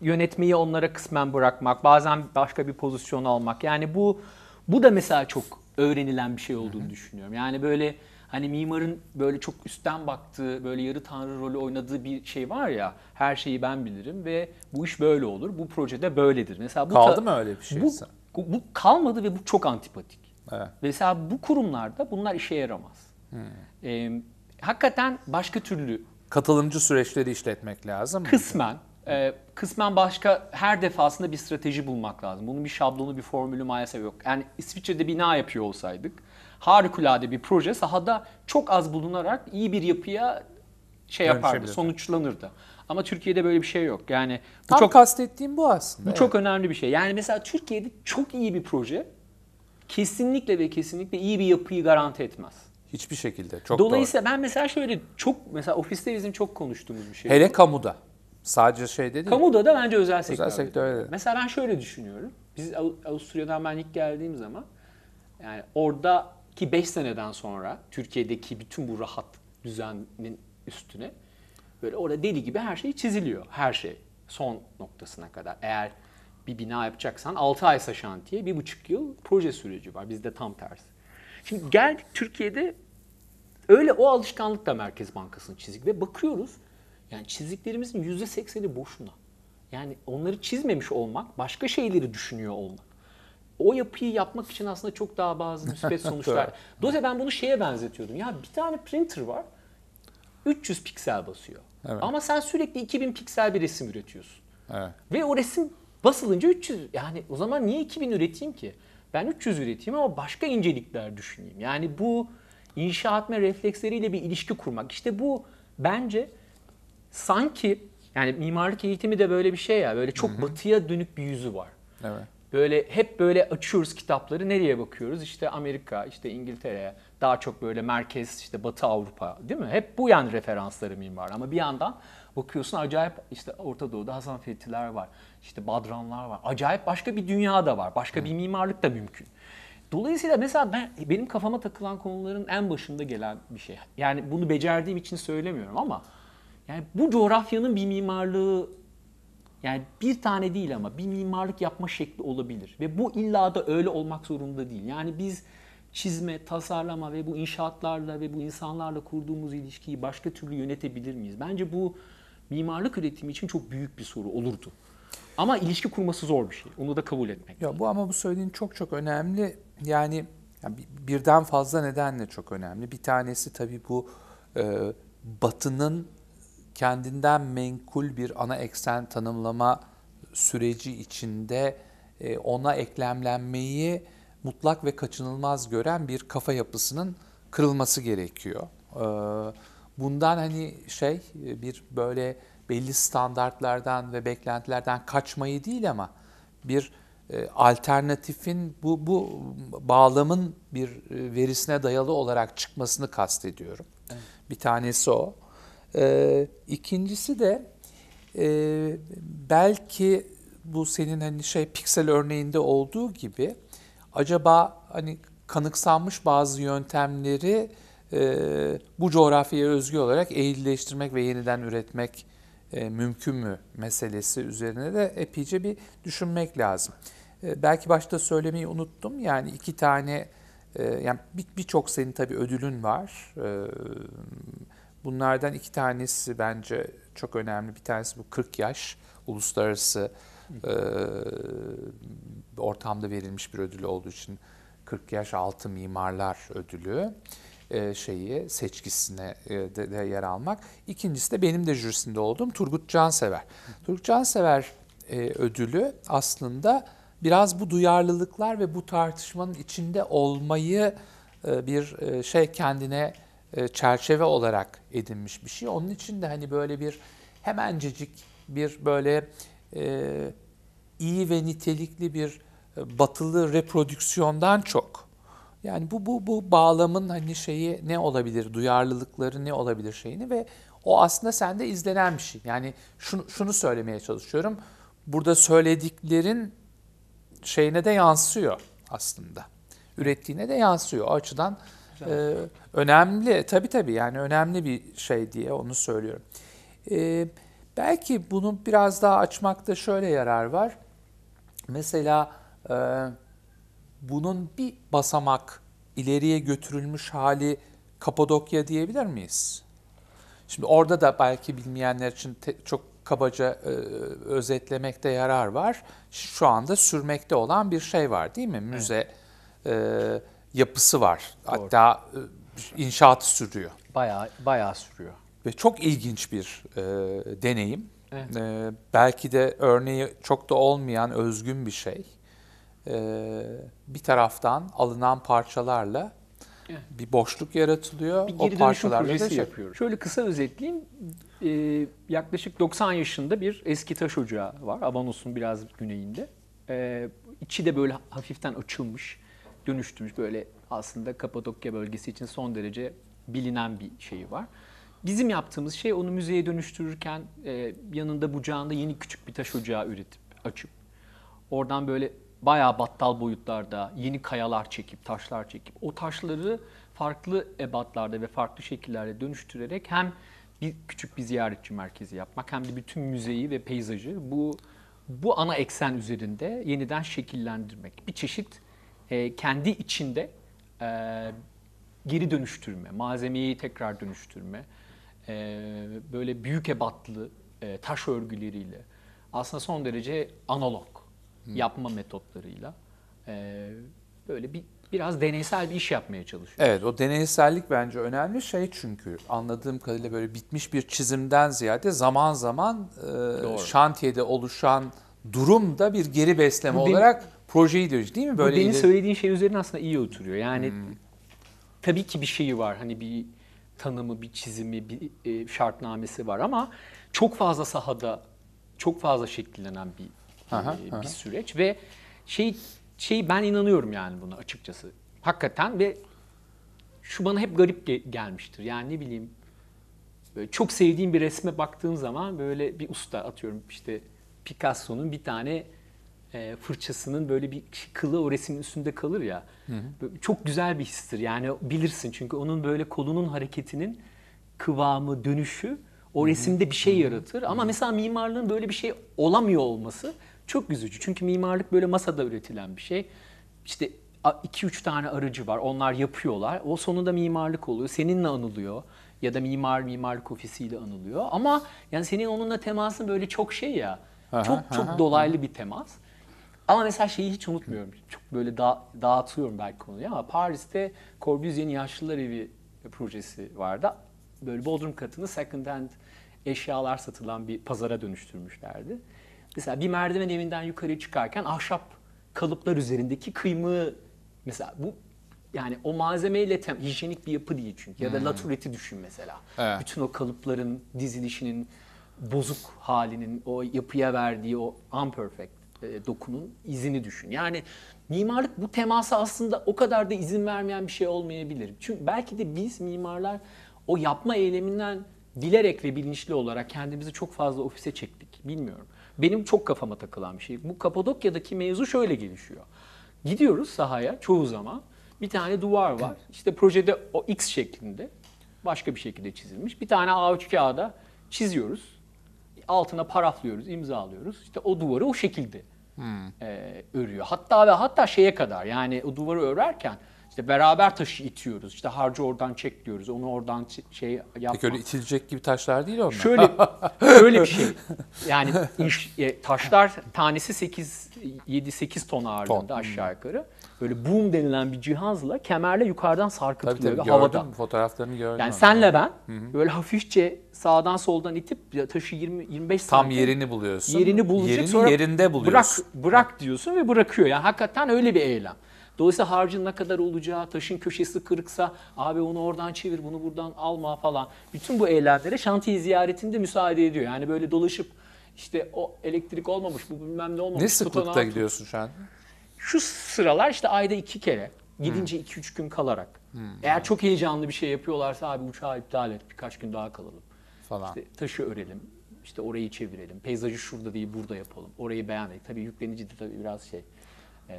yönetmeyi onlara kısmen bırakmak, bazen başka bir pozisyon almak. Yani bu bu da mesela çok öğrenilen bir şey olduğunu düşünüyorum. Yani böyle hani mimarın böyle çok üstten baktığı, böyle yarı tanrı rolü oynadığı bir şey var ya. Her şeyi ben bilirim ve bu iş böyle olur. Bu projede böyledir. Mesela bu Kaldı mı öyle bir şey? Bu, bu kalmadı ve bu çok antipatik. Evet. Mesela bu kurumlarda bunlar işe yaramaz. Hmm. Ee, hakikaten başka türlü katılımcı süreçleri işletmek lazım. Kısmen. E, kısmen başka her defasında bir strateji bulmak lazım. Bunun bir şablonu, bir formülü maalesef yok. Yani İsviçre'de bina yapıyor olsaydık harikulade bir proje sahada çok az bulunarak iyi bir yapıya şey yapardı, sonuçlanırdı. Ama Türkiye'de böyle bir şey yok. Yani bu Tam çok kastettiğim bu aslında. Bu evet. çok önemli bir şey. Yani mesela Türkiye'de çok iyi bir proje kesinlikle ve kesinlikle iyi bir yapıyı garanti etmez. Hiçbir şekilde. Çok Dolayısıyla doğru. ben mesela şöyle çok mesela ofiste bizim çok konuştuğumuz bir şey. Hele bu. kamuda. Sadece şey dedi. Kamuda da bence özel sektör. Özel sektör öyle. Mesela ben şöyle düşünüyorum. Biz Avusturya'dan ben ilk geldiğim zaman yani orada ki 5 seneden sonra Türkiye'deki bütün bu rahat düzenin üstüne böyle orada deli gibi her şey çiziliyor. Her şey son noktasına kadar. Eğer bir bina yapacaksan 6 aysa şantiye, 1,5 yıl proje süreci var. Bizde tam tersi. Şimdi geldik Türkiye'de öyle o alışkanlık Merkez Bankası'nın çizik ve bakıyoruz yani çizdiklerimizin %80'i boşuna. Yani onları çizmemiş olmak, başka şeyleri düşünüyor olmak o yapıyı yapmak için aslında çok daha bazı müspet sonuçlar. Dolayısıyla ben bunu şeye benzetiyordum. Ya bir tane printer var. 300 piksel basıyor. Evet. Ama sen sürekli 2000 piksel bir resim üretiyorsun. Evet. Ve o resim basılınca 300 yani o zaman niye 2000 üreteyim ki? Ben 300 üreteyim ama başka incelikler düşüneyim. Yani bu inşaatme refleksleriyle bir ilişki kurmak. İşte bu bence sanki yani mimarlık eğitimi de böyle bir şey ya böyle çok Hı-hı. batıya dönük bir yüzü var. Evet böyle hep böyle açıyoruz kitapları nereye bakıyoruz? İşte Amerika, işte İngiltere, daha çok böyle merkez işte Batı Avrupa değil mi? Hep bu yan referanslarım var ama bir yandan bakıyorsun acayip işte Orta Doğu'da Hasan Fethiler var, işte Badranlar var. Acayip başka bir dünya da var, başka bir mimarlık da mümkün. Dolayısıyla mesela ben benim kafama takılan konuların en başında gelen bir şey. Yani bunu becerdiğim için söylemiyorum ama yani bu coğrafyanın bir mimarlığı yani bir tane değil ama bir mimarlık yapma şekli olabilir. Ve bu illa da öyle olmak zorunda değil. Yani biz çizme, tasarlama ve bu inşaatlarla ve bu insanlarla kurduğumuz ilişkiyi başka türlü yönetebilir miyiz? Bence bu mimarlık üretimi için çok büyük bir soru olurdu. Ama ilişki kurması zor bir şey. Onu da kabul etmek. Ya bu ama bu söylediğin çok çok önemli. Yani, yani birden fazla nedenle çok önemli. Bir tanesi tabii bu e, Batı'nın kendinden menkul bir ana eksen tanımlama süreci içinde e, ona eklemlenmeyi mutlak ve kaçınılmaz gören bir kafa yapısının kırılması gerekiyor. E, bundan hani şey e, bir böyle belli standartlardan ve beklentilerden kaçmayı değil ama bir alternatifin bu, bu bağlamın bir verisine dayalı olarak çıkmasını kastediyorum. Evet. Bir tanesi o. E, ikincisi de e, belki bu senin hani şey piksel örneğinde olduğu gibi acaba hani kanıksanmış bazı yöntemleri e, bu coğrafyaya özgü olarak eğrileştirmek ve yeniden üretmek e, mümkün mü meselesi üzerine de epeyce bir düşünmek lazım. E, belki başta söylemeyi unuttum yani iki tane e, yani birçok bir senin tabii ödülün var. E, Bunlardan iki tanesi bence çok önemli. Bir tanesi bu 40 yaş uluslararası e, ortamda verilmiş bir ödül olduğu için 40 yaş altı mimarlar ödülü e, şeyi seçkisine de, de yer almak. İkincisi de benim de jürisinde olduğum Turgut Cansever. Turgut Cansever e, ödülü aslında biraz bu duyarlılıklar ve bu tartışmanın içinde olmayı e, bir e, şey kendine e, çerçeve olarak edinmiş bir şey. Onun için de hani böyle bir hemencecik bir böyle e, iyi ve nitelikli bir e, batılı reprodüksiyondan çok. Yani bu bu bu bağlamın hani şeyi ne olabilir, duyarlılıkları ne olabilir şeyini ve o aslında sende izlenen bir şey. Yani şunu, şunu söylemeye çalışıyorum. Burada söylediklerin şeyine de yansıyor aslında. Ürettiğine de yansıyor. O açıdan ee, önemli, tabi tabi yani önemli bir şey diye onu söylüyorum. Ee, belki bunu biraz daha açmakta şöyle yarar var. Mesela e, bunun bir basamak ileriye götürülmüş hali Kapadokya diyebilir miyiz? Şimdi orada da belki bilmeyenler için te, çok kabaca e, özetlemekte yarar var. Şu anda sürmekte olan bir şey var değil mi? Müze evet. Ee, yapısı var. Doğru. Hatta e, inşaatı sürüyor. Bayağı, bayağı sürüyor. Ve çok ilginç bir e, deneyim. Evet. E, belki de örneği çok da olmayan özgün bir şey. E, bir taraftan alınan parçalarla bir boşluk yaratılıyor. Bir geri o parçalar projesi da yapıyoruz. Şöyle kısa özetleyeyim. E, yaklaşık 90 yaşında bir eski taş ocağı var. Avanos'un biraz güneyinde. E, içi de böyle hafiften açılmış dönüştürmüş böyle aslında Kapadokya bölgesi için son derece bilinen bir şeyi var. Bizim yaptığımız şey onu müzeye dönüştürürken e, yanında bucağında yeni küçük bir taş ocağı üretip açıp oradan böyle bayağı battal boyutlarda yeni kayalar çekip taşlar çekip o taşları farklı ebatlarda ve farklı şekillerde dönüştürerek hem bir küçük bir ziyaretçi merkezi yapmak hem de bütün müzeyi ve peyzajı bu bu ana eksen üzerinde yeniden şekillendirmek. Bir çeşit e, kendi içinde e, geri dönüştürme, malzemeyi tekrar dönüştürme, e, böyle büyük ebatlı e, taş örgüleriyle, aslında son derece analog hmm. yapma metotlarıyla e, böyle bir biraz deneysel bir iş yapmaya çalışıyor. Evet o deneysellik bence önemli şey çünkü anladığım kadarıyla böyle bitmiş bir çizimden ziyade zaman zaman e, şantiyede oluşan durum da bir geri besleme Benim, olarak projeyi diyoruz değil mi? Böyle Bu Benim ileri... söylediğin şey üzerine aslında iyi oturuyor. Yani hmm. tabii ki bir şeyi var. Hani bir tanımı, bir çizimi, bir e, şartnamesi var ama çok fazla sahada çok fazla şekillenen bir e, aha, e, bir aha. süreç ve şey şey ben inanıyorum yani buna açıkçası. Hakikaten ve şu bana hep garip ge gelmiştir. Yani ne bileyim böyle çok sevdiğim bir resme baktığım zaman böyle bir usta atıyorum işte Picasso'nun bir tane e, fırçasının böyle bir kılı o resmin üstünde kalır ya. Hı hı. Çok güzel bir histir yani bilirsin çünkü onun böyle kolunun hareketinin kıvamı, dönüşü o hı hı. resimde bir şey yaratır. Hı hı. Ama mesela mimarlığın böyle bir şey olamıyor olması çok üzücü. Çünkü mimarlık böyle masada üretilen bir şey. İşte iki üç tane aracı var onlar yapıyorlar. O sonunda mimarlık oluyor. Seninle anılıyor ya da mimar mimarlık ofisiyle anılıyor. Ama yani senin onunla temasın böyle çok şey ya. Aha, çok aha, çok dolaylı aha. bir temas. Ama mesela şeyi hiç unutmuyorum. Çok böyle da, dağıtıyorum belki konuyu ama Paris'te Corbusier'in Yaşlılar Evi projesi vardı. Böyle bodrum katını second hand eşyalar satılan bir pazara dönüştürmüşlerdi. Mesela bir merdiven evinden yukarı çıkarken ahşap kalıplar üzerindeki kıymığı mesela bu yani o malzemeyle tem, hijyenik bir yapı değil çünkü. Ya da hmm. latureti düşün mesela. Evet. Bütün o kalıpların dizilişinin bozuk halinin o yapıya verdiği o imperfect e, dokunun izini düşün. Yani mimarlık bu temasa aslında o kadar da izin vermeyen bir şey olmayabilir. Çünkü belki de biz mimarlar o yapma eyleminden bilerek ve bilinçli olarak kendimizi çok fazla ofise çektik. Bilmiyorum. Benim çok kafama takılan bir şey. Bu Kapadokya'daki mevzu şöyle gelişiyor. Gidiyoruz sahaya çoğu zaman. Bir tane duvar var. İşte projede o X şeklinde başka bir şekilde çizilmiş. Bir tane A3 kağıda çiziyoruz altına paraflıyoruz, imzalıyoruz. İşte o duvarı o şekilde hmm. e, örüyor. Hatta ve hatta şeye kadar yani o duvarı örerken işte beraber taşı itiyoruz. İşte harcı oradan çek diyoruz. Onu oradan şey yapma. Peki öyle itilecek gibi taşlar değil onlar. Şöyle, şöyle bir şey. Yani iş, e, taşlar tanesi 8, 7-8 ton ağırlığında ton. aşağı yukarı. Böyle boom denilen bir cihazla kemerle yukarıdan sarkıtılıyor. Tabii tabii gördüm havada. fotoğraflarını gördüm. Yani senle ben Hı-hı. böyle hafifçe sağdan soldan itip taşı 20 25 tam saniye, yerini buluyorsun. Yerini bulacak yerini sonra yerinde buluyorsun. Bırak bırak diyorsun ve bırakıyor. Yani hakikaten öyle bir eylem. Dolayısıyla harcın ne kadar olacağı, taşın köşesi kırıksa abi onu oradan çevir, bunu buradan alma falan. Bütün bu eylemlere şantiye ziyaretinde müsaade ediyor. Yani böyle dolaşıp işte o elektrik olmamış, bu bilmem ne olmamış. Ne sıklıkta gidiyorsun şu an? Şu sıralar işte ayda iki kere. Gidince 2-3 hmm. gün kalarak. Hmm. Eğer çok heyecanlı bir şey yapıyorlarsa abi uçağı iptal et birkaç gün daha kalalım. Falan. İşte taşı örelim. İşte orayı çevirelim. Peyzajı şurada değil burada yapalım. Orayı beyan Tabii yüklenici de tabii biraz şey. E,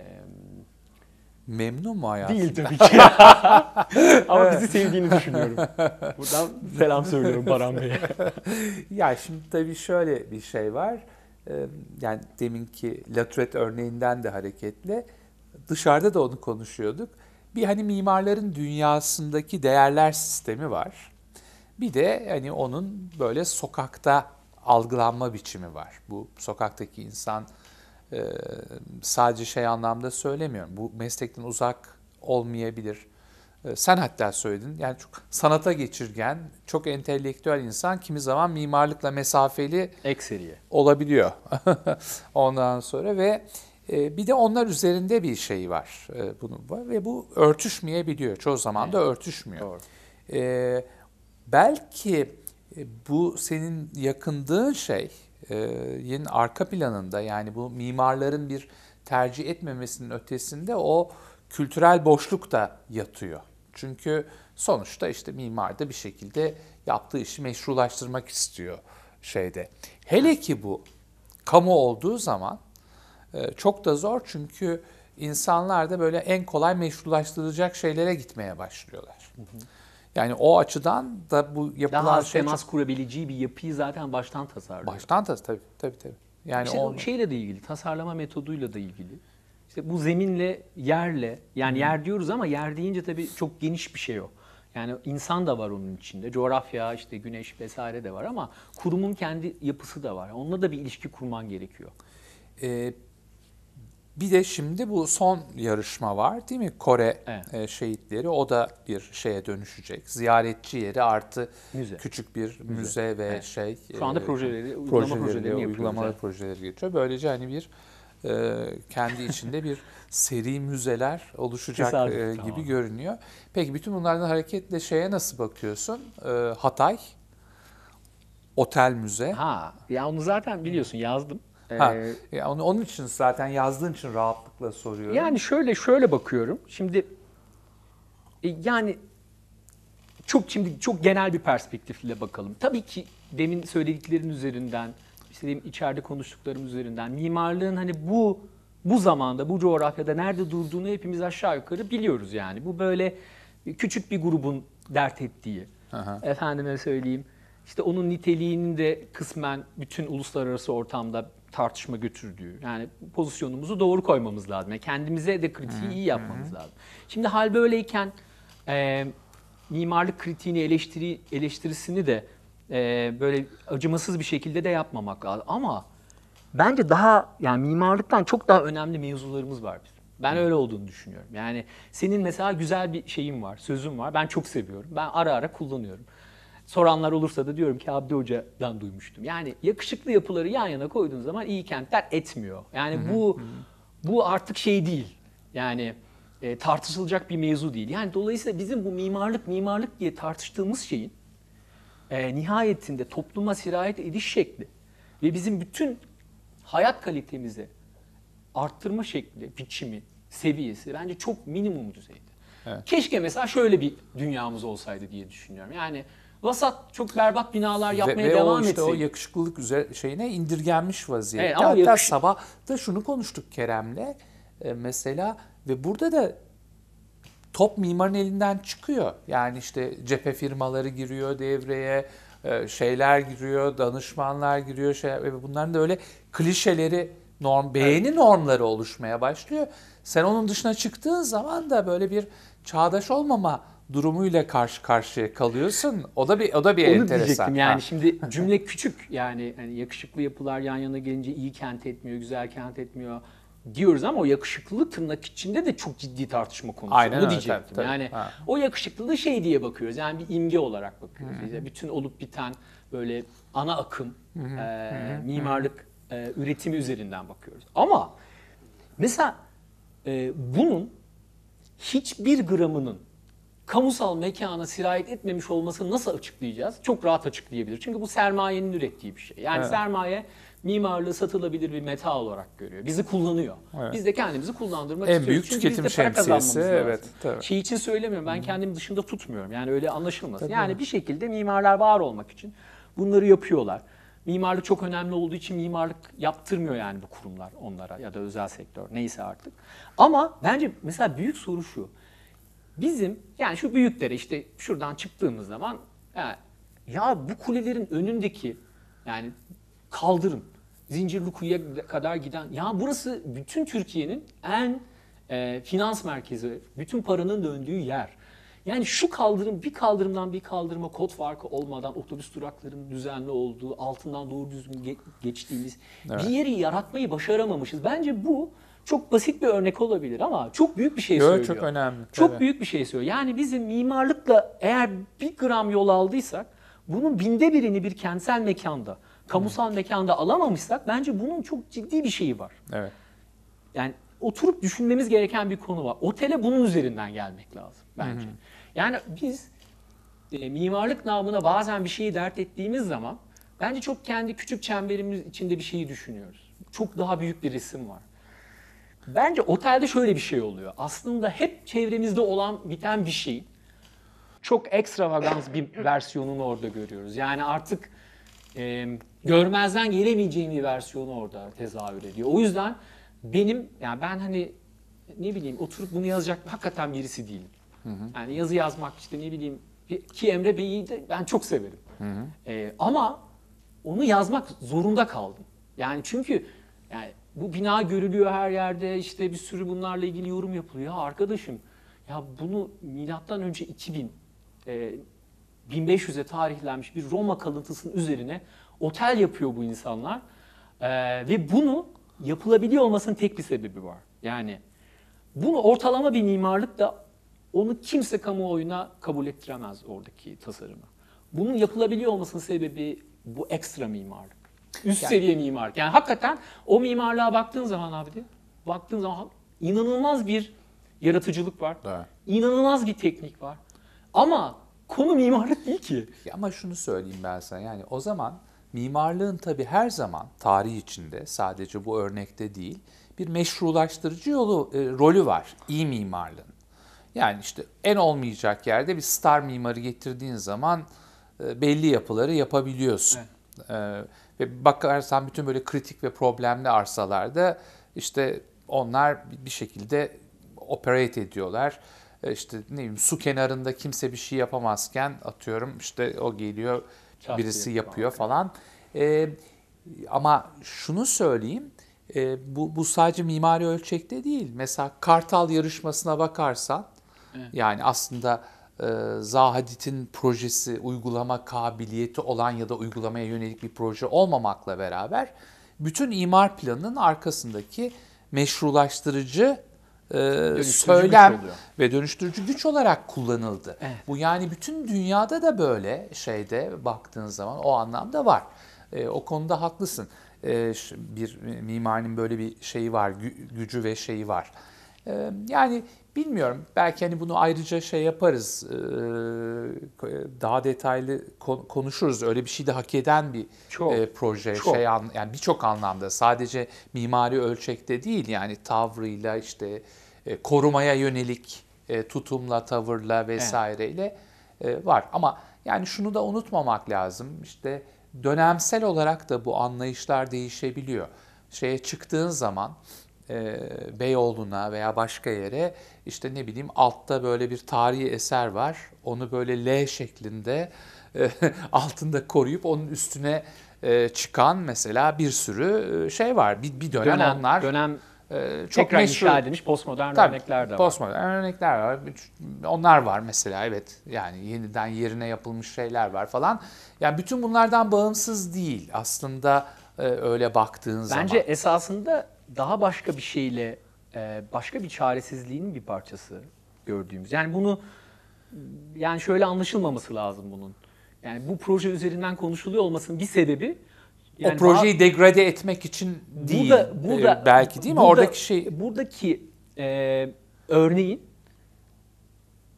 Memnun mu hayatım? Değil tabii ki. Ama bizi sevdiğini düşünüyorum. Buradan selam söylüyorum Baran Bey'e. ya şimdi tabii şöyle bir şey var. Ee, yani deminki Laturet örneğinden de hareketle dışarıda da onu konuşuyorduk. Bir hani mimarların dünyasındaki değerler sistemi var. Bir de hani onun böyle sokakta algılanma biçimi var. Bu sokaktaki insan ee, sadece şey anlamda söylemiyorum. Bu meslekten uzak olmayabilir. Ee, sen hatta söyledin. Yani çok sanata geçirgen, çok entelektüel insan kimi zaman mimarlıkla mesafeli ekseriye olabiliyor. Ondan sonra ve e, bir de onlar üzerinde bir şey var. E, bunun ve bu örtüşmeyebiliyor. Çoğu zaman da evet. örtüşmüyor. Doğru. E, belki bu senin yakındığın şey yin arka planında yani bu mimarların bir tercih etmemesinin ötesinde o kültürel boşluk da yatıyor. Çünkü sonuçta işte mimar da bir şekilde yaptığı işi meşrulaştırmak istiyor şeyde. Hele ki bu kamu olduğu zaman çok da zor çünkü insanlar da böyle en kolay meşrulaştırılacak şeylere gitmeye başlıyorlar. Hı hı. Yani o açıdan da bu yapılan Daha az şey temas çok... kurabileceği bir yapıyı zaten baştan tasarlıyor. Baştan tas tabii tabii tabii. Yani işte o şeyle de ilgili, tasarlama metoduyla da ilgili. İşte bu zeminle, yerle, yani Hı. yer diyoruz ama yer deyince tabii çok geniş bir şey o. Yani insan da var onun içinde. Coğrafya, işte güneş vesaire de var ama kurumun kendi yapısı da var. Onunla da bir ilişki kurman gerekiyor. Ee, bir de şimdi bu son yarışma var değil mi? Kore evet. E, şehitleri o da bir şeye dönüşecek. Ziyaretçi yeri artı müze. küçük bir müze, müze ve evet. şey. Şu anda e, projeleri, uygulama projeleri, projeleri uygulamalar yapıyoruz. projeleri geçiyor. Böylece hani bir e, kendi içinde bir seri müzeler oluşacak Tesadüf, gibi tamam. görünüyor. Peki bütün bunlardan hareketle şeye nasıl bakıyorsun? Hatay otel müze. Ha, ya onu zaten biliyorsun yazdım. Ha, ee, e, onun için zaten yazdığın için rahatlıkla soruyorum. Yani şöyle şöyle bakıyorum. Şimdi e, yani çok şimdi çok genel bir perspektifle bakalım. Tabii ki demin söylediklerin üzerinden, işte demin içeride konuştuklarım üzerinden mimarlığın hani bu bu zamanda, bu coğrafyada nerede durduğunu hepimiz aşağı yukarı biliyoruz yani. Bu böyle küçük bir grubun dert ettiği. Aha. Efendime söyleyeyim işte onun niteliğinin de kısmen bütün uluslararası ortamda tartışma götürdüğü. Yani pozisyonumuzu doğru koymamız lazım. Yani kendimize de kritiği hmm. iyi yapmamız hmm. lazım. Şimdi hal böyleyken e, mimarlık kritiğini, eleştiri, eleştirisini de e, böyle acımasız bir şekilde de yapmamak lazım. Ama bence daha yani mimarlıktan çok daha önemli mevzularımız var bizim. Ben öyle olduğunu düşünüyorum. Yani senin mesela güzel bir şeyin var, sözün var. Ben çok seviyorum. Ben ara ara kullanıyorum soranlar olursa da diyorum ki Abdi Hoca'dan duymuştum. Yani yakışıklı yapıları yan yana koyduğun zaman iyi kentler etmiyor. Yani Hı-hı. bu bu artık şey değil. Yani e, tartışılacak bir mevzu değil. Yani dolayısıyla bizim bu mimarlık mimarlık diye tartıştığımız şeyin e, nihayetinde topluma sirayet ediş şekli ve bizim bütün hayat kalitemizi arttırma şekli, biçimi, seviyesi bence çok minimum düzeyde. Evet. Keşke mesela şöyle bir dünyamız olsaydı diye düşünüyorum. Yani Vasat çok berbat binalar yapmaya ve, ve devam o işte o yakışıklılık üzere şeyine indirgenmiş vaziyette. Evet, Hatta yakış... sabah da şunu konuştuk Kerem'le e, mesela ve burada da top mimarın elinden çıkıyor. Yani işte cephe firmaları giriyor devreye, e, şeyler giriyor, danışmanlar giriyor. Şey, ve bunların da öyle klişeleri, norm, beğeni normları oluşmaya başlıyor. Sen onun dışına çıktığın zaman da böyle bir çağdaş olmama durumuyla karşı karşıya kalıyorsun. O da bir o da bir Onu enteresan. diyecektim yani ha. şimdi cümle küçük yani hani yakışıklı yapılar yan yana gelince iyi kent etmiyor, güzel kent etmiyor diyoruz ama o yakışıklılık tırnak içinde de çok ciddi tartışma konusu. Aynen Onu öyle, diyecektim. Tabii, tabii. Yani ha. o yakışıklılığı şey diye bakıyoruz. Yani bir imge olarak bakıyoruz. Hı-hı. Yani bütün olup biten böyle ana akım hı e, hı mimarlık e, üretimi üzerinden bakıyoruz. Ama mesela e, bunun hiçbir gramının kamusal mekana sirayet etmemiş olmasını nasıl açıklayacağız? Çok rahat açıklayabilir. Çünkü bu sermayenin ürettiği bir şey. Yani evet. sermaye mimarlığı satılabilir bir meta olarak görüyor. Bizi kullanıyor. Evet. Biz de kendimizi kullandırmak en istiyoruz. En büyük Çünkü tüketim şemsiyesi. Evet, tabii. Şey için söylemiyorum. Ben kendimi dışında tutmuyorum. Yani öyle anlaşılmasın. Tabii. Yani bir şekilde mimarlar var olmak için bunları yapıyorlar. Mimarlık çok önemli olduğu için mimarlık yaptırmıyor yani bu kurumlar onlara ya da özel sektör neyse artık. Ama bence mesela büyük soru şu. Bizim yani şu büyüklere işte şuradan çıktığımız zaman ya, ya bu kulelerin önündeki yani kaldırım Zincirli Kuyu'ya kadar giden ya burası bütün Türkiye'nin en e, finans merkezi, bütün paranın döndüğü yer. Yani şu kaldırım bir kaldırımdan bir kaldırıma kod farkı olmadan otobüs duraklarının düzenli olduğu, altından doğru düzgün ge- geçtiğimiz evet. bir yeri yaratmayı başaramamışız. Bence bu çok basit bir örnek olabilir ama çok büyük bir şey Yo, söylüyor. Çok önemli. Çok büyük bir şey söylüyor. Yani bizim mimarlıkla eğer bir gram yol aldıysak bunun binde birini bir kentsel mekanda, kamusal evet. mekanda alamamışsak bence bunun çok ciddi bir şeyi var. Evet. Yani oturup düşünmemiz gereken bir konu var. Otele bunun üzerinden gelmek lazım bence. Hı Yani biz e, mimarlık namına bazen bir şeyi dert ettiğimiz zaman bence çok kendi küçük çemberimiz içinde bir şeyi düşünüyoruz. Çok daha büyük bir resim var. Bence otelde şöyle bir şey oluyor. Aslında hep çevremizde olan biten bir şey. Çok ekstravagans bir versiyonunu orada görüyoruz. Yani artık e, görmezden gelemeyeceğim bir versiyonu orada tezahür ediyor. O yüzden benim yani ben hani ne bileyim oturup bunu yazacak hakikaten birisi değilim. Hı hı. Yani yazı yazmak işte ne bileyim ki Emre Bey'i de ben çok severim. Hı hı. E, ama onu yazmak zorunda kaldım. Yani çünkü yani bu bina görülüyor her yerde işte bir sürü bunlarla ilgili yorum yapılıyor. Ya arkadaşım ya bunu milattan önce 2000 e, 1500'e tarihlenmiş bir Roma kalıntısının üzerine otel yapıyor bu insanlar. E, ve bunu yapılabiliyor olmasının tek bir sebebi var. Yani bunu ortalama bir mimarlık da onu kimse kamuoyuna kabul ettiremez oradaki tasarımı. Bunun yapılabiliyor olmasının sebebi bu ekstra mimarlık. Üst yani. seviye mimar. Yani hakikaten o mimarlığa baktığın zaman abi de, baktığın zaman inanılmaz bir yaratıcılık var. Evet. İnanılmaz bir teknik var. Ama konu mimarlık değil ki. Ya ama şunu söyleyeyim ben sana yani o zaman mimarlığın tabii her zaman tarih içinde sadece bu örnekte değil bir meşrulaştırıcı yolu e, rolü var iyi mimarlığın. Yani işte en olmayacak yerde bir star mimarı getirdiğin zaman e, belli yapıları yapabiliyorsun. Evet. E, ve bakarsan bütün böyle kritik ve problemli arsalarda işte onlar bir şekilde operate ediyorlar. E, işte ne bileyim su kenarında kimse bir şey yapamazken atıyorum işte o geliyor Çat birisi yapıyor falan. E, ama şunu söyleyeyim e, bu, bu sadece mimari ölçekte değil. Mesela Kartal yarışmasına bakarsan evet. yani aslında e, Zahadit'in projesi uygulama kabiliyeti olan ya da uygulamaya yönelik bir proje olmamakla beraber bütün imar planının arkasındaki meşrulaştırıcı e, söylem ve dönüştürücü güç olarak kullanıldı. Evet. Bu yani bütün dünyada da böyle şeyde baktığın zaman o anlamda var. E, o konuda haklısın. E, bir mimarinin böyle bir şeyi var, gücü ve şeyi var. Ee, yani bilmiyorum belki hani bunu ayrıca şey yaparız ee, daha detaylı konuşuruz öyle bir şey de hak eden bir çok, e, proje çok. şey yani birçok anlamda sadece mimari ölçekte değil yani tavrıyla işte e, korumaya yönelik e, tutumla tavırla vesaireyle evet. var ama yani şunu da unutmamak lazım işte dönemsel olarak da bu anlayışlar değişebiliyor şeye çıktığın zaman e, Beyoğlu'na veya başka yere işte ne bileyim altta böyle bir tarihi eser var. Onu böyle L şeklinde e, altında koruyup onun üstüne e, çıkan mesela bir sürü e, şey var. Bir, bir dönem, dönem onlar dönem e, çok tekrar meşhur, inşa edilmiş postmodern tabii, örnekler de var. Postmodern örnekler var. Onlar var mesela evet. Yani yeniden yerine yapılmış şeyler var falan. Yani bütün bunlardan bağımsız değil aslında e, öyle baktığın Bence zaman. Bence esasında daha başka bir şeyle e, başka bir çaresizliğin bir parçası gördüğümüz. Yani bunu yani şöyle anlaşılmaması lazım bunun. Yani bu proje üzerinden konuşuluyor olmasının bir sebebi yani o projeyi degrade etmek için değil. Burada, burada, e, belki değil mi? Burada, Oradaki şey buradaki e, örneğin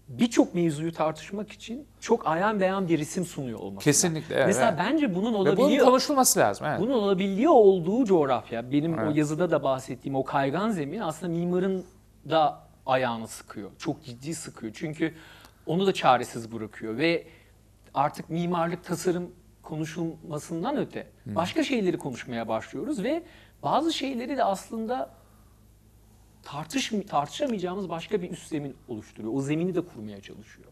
birçok mevzuyu tartışmak için çok ayan beyan bir isim sunuyor olması. Kesinlikle. Evet, Mesela bence bunun olabiliyor. bunun konuşulması lazım. Evet. Bunun olabiliyor olduğu coğrafya benim evet. o yazıda da bahsettiğim o kaygan zemin aslında mimarın da ayağını sıkıyor. Çok ciddi sıkıyor. Çünkü onu da çaresiz bırakıyor ve artık mimarlık tasarım konuşulmasından öte başka şeyleri konuşmaya başlıyoruz ve bazı şeyleri de aslında Tartışm, tartışamayacağımız başka bir üst zemin oluşturuyor. O zemini de kurmaya çalışıyor.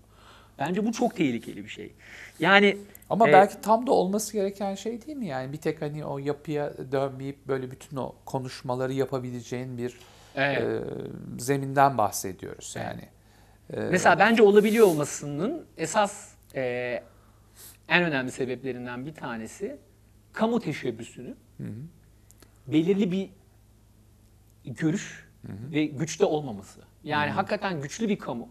Bence bu çok tehlikeli bir şey. Yani ama e, belki tam da olması gereken şey değil mi? Yani bir tek hani o yapıya dönmeyip böyle bütün o konuşmaları yapabileceğin bir evet. e, zeminden bahsediyoruz yani. Evet. E, Mesela bence olabiliyor olmasının esas e, en önemli sebeplerinden bir tanesi kamu teşebbüsünü hı. belirli bir görüş hı ve güçte olmaması. Yani hı. Hmm. hakikaten güçlü bir kamu,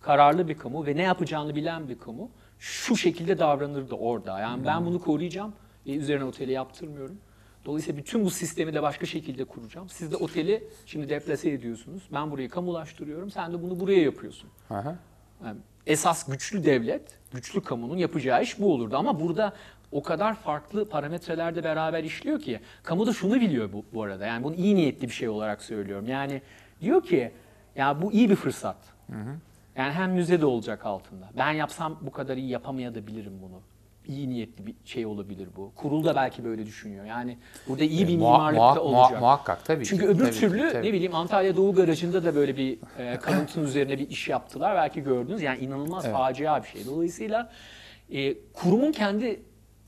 kararlı bir kamu ve ne yapacağını bilen bir kamu şu şekilde davranırdı orada. Yani hı. ben hmm. bunu koruyacağım ve üzerine oteli yaptırmıyorum. Dolayısıyla bütün bu sistemi de başka şekilde kuracağım. Siz de oteli şimdi deplase ediyorsunuz. Ben burayı kamulaştırıyorum. Sen de bunu buraya yapıyorsun. Aha. Yani esas güçlü devlet, güçlü kamunun yapacağı iş bu olurdu. Ama burada o kadar farklı parametrelerde beraber işliyor ki. Kamu da şunu biliyor bu, bu arada. Yani bunu iyi niyetli bir şey olarak söylüyorum. Yani diyor ki ya bu iyi bir fırsat. Hı hı. Yani hem müze de olacak altında. Ben yapsam bu kadar iyi yapamayabilirim bunu. İyi niyetli bir şey olabilir bu. Kurul da belki böyle düşünüyor. Yani burada iyi e, bir e, da olacak. muhakkak tabii Çünkü ki. öbür tabii türlü tabii. ne bileyim Antalya Doğu Garajı'nda da böyle bir e, kalıntının üzerine bir iş yaptılar. Belki gördünüz. Yani inanılmaz evet. facia bir şey. Dolayısıyla e, kurumun kendi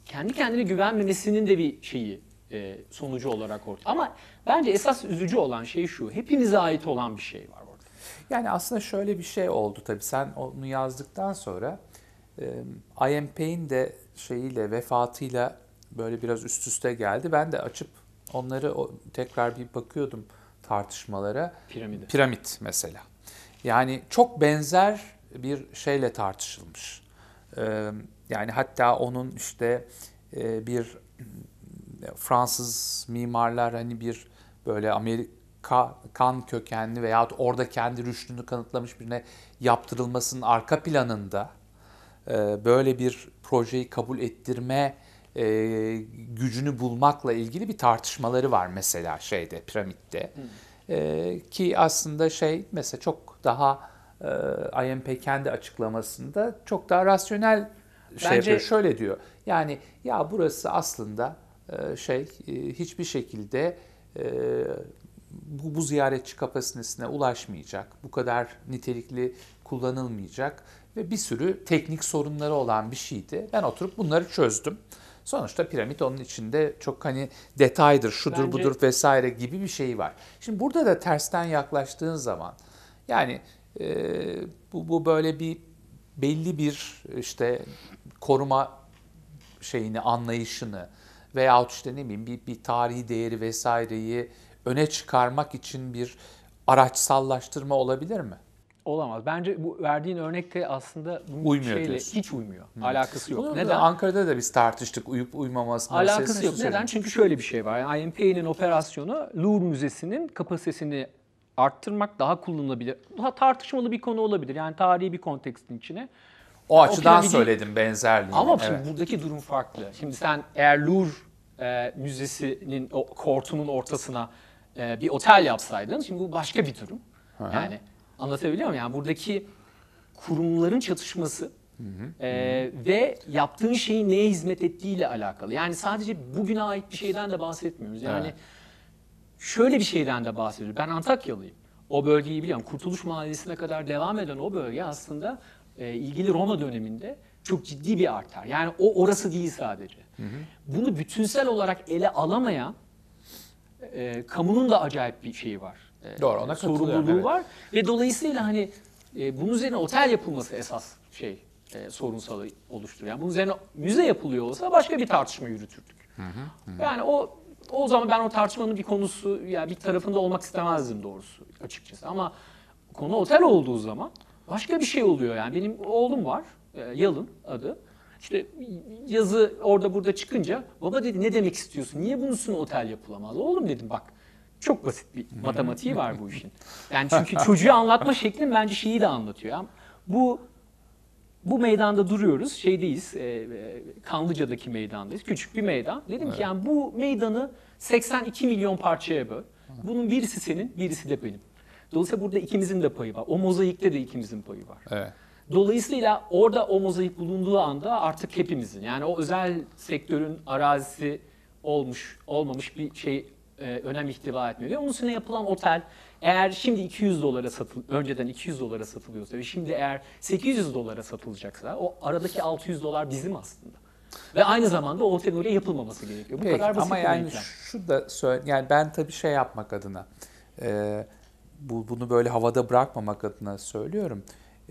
kendi kendine güvenmemesinin de bir şeyi e, sonucu olarak ortaya. Ama bence esas üzücü olan şey şu. Hepimize ait olan bir şey var orada. Yani aslında şöyle bir şey oldu tabii. Sen onu yazdıktan sonra e, Ian de şeyiyle vefatıyla böyle biraz üst üste geldi. Ben de açıp onları tekrar bir bakıyordum tartışmalara. Piramide. Piramit mesela. Yani çok benzer bir şeyle tartışılmış. Ee, yani hatta onun işte e, bir e, Fransız mimarlar hani bir böyle Amerika kan kökenli veyahut orada kendi rüştünü kanıtlamış birine yaptırılmasının arka planında e, böyle bir projeyi kabul ettirme e, gücünü bulmakla ilgili bir tartışmaları var mesela şeyde piramitte. Hmm. E, ki aslında şey mesela çok daha e, IMP kendi açıklamasında çok daha rasyonel şey Bence... yapıyor. Şöyle diyor. Yani ya burası aslında e, şey e, hiçbir şekilde e, bu, bu ziyaretçi kapasitesine ulaşmayacak. Bu kadar nitelikli kullanılmayacak ve bir sürü teknik sorunları olan bir şeydi. Ben oturup bunları çözdüm. Sonuçta piramit onun içinde çok hani detaydır, şudur Bence... budur vesaire gibi bir şey var. Şimdi burada da tersten yaklaştığın zaman yani e, bu, bu böyle bir belli bir işte koruma şeyini, anlayışını veya işte ne bileyim bir, bir tarihi değeri vesaireyi öne çıkarmak için bir araçsallaştırma olabilir mi? Olamaz. Bence bu verdiğin örnekte aslında bu uymuyor şeyle diyorsun. hiç uymuyor. Hı. Alakası yok. Bunu Neden? Ankara'da da biz tartıştık uyup uymaması Alakası yok. Neden? Çünkü şöyle bir şey var. Yani IMP'nin operasyonu Louvre Müzesi'nin kapasitesini arttırmak daha kullanılabilir. Daha tartışmalı bir konu olabilir. Yani tarihi bir kontekstin içine o açıdan o söyledim benzerliğini. Ama evet. şimdi buradaki durum farklı. Şimdi sen eğer Louvre e, Müzesi'nin o kortunun ortasına e, bir otel yapsaydın şimdi bu başka bir durum. Hı -hı. Yani anlatabiliyor muyum? Yani buradaki kurumların çatışması E, ve yaptığın şeyin neye hizmet ettiğiyle alakalı. Yani sadece bugüne ait bir şeyden de bahsetmiyoruz. Yani evet. şöyle bir şeyden de bahsediyoruz. Ben Antakyalıyım. O bölgeyi biliyorum. Kurtuluş Mahallesi'ne kadar devam eden o bölge aslında e, ilgili Roma döneminde çok ciddi bir artar. Yani o orası değil sadece. Hı hı. Bunu bütünsel olarak ele alamayan e, kamunun da acayip bir şeyi var. E, Doğru ona Sorumluluğu evet. var ve dolayısıyla hani e, bunun üzerine otel yapılması esas şey e, sorunsalı oluşturuyor. Yani bunun üzerine müze yapılıyor olsa başka bir tartışma yürütürdük. Hı hı, hı. Yani o o zaman ben o tartışmanın bir konusu ya yani bir tarafında olmak istemezdim doğrusu açıkçası ama konu otel olduğu zaman başka bir şey oluyor yani. Benim oğlum var, e, Yalın adı. İşte yazı orada burada çıkınca baba dedi ne demek istiyorsun? Niye bunun otel yapılamaz? Oğlum dedim bak çok basit bir matematiği var bu işin. Yani çünkü çocuğu anlatma şeklin bence şeyi de anlatıyor. bu bu meydanda duruyoruz, şeydeyiz, e, e, Kanlıca'daki meydandayız, küçük bir meydan. Dedim evet. ki yani bu meydanı 82 milyon parçaya böl. Bunun birisi senin, birisi de benim. Dolayısıyla burada ikimizin de payı var. O mozaikte de ikimizin payı var. Evet. Dolayısıyla orada o mozaik bulunduğu anda artık hepimizin yani o özel sektörün arazisi olmuş olmamış bir şey e, önem ihtiva etmiyor. Ve onun üstüne yapılan otel eğer şimdi 200 dolara satıl önceden 200 dolara satılıyorsa ve şimdi eğer 800 dolara satılacaksa o aradaki 600 dolar bizim aslında. Ve aynı zamanda o otelin oraya yapılmaması gerekiyor. Bu Peki, kadar basit ama yani şu da söyle yani ben tabii şey yapmak adına e, bu, bunu böyle havada bırakmamak adına söylüyorum.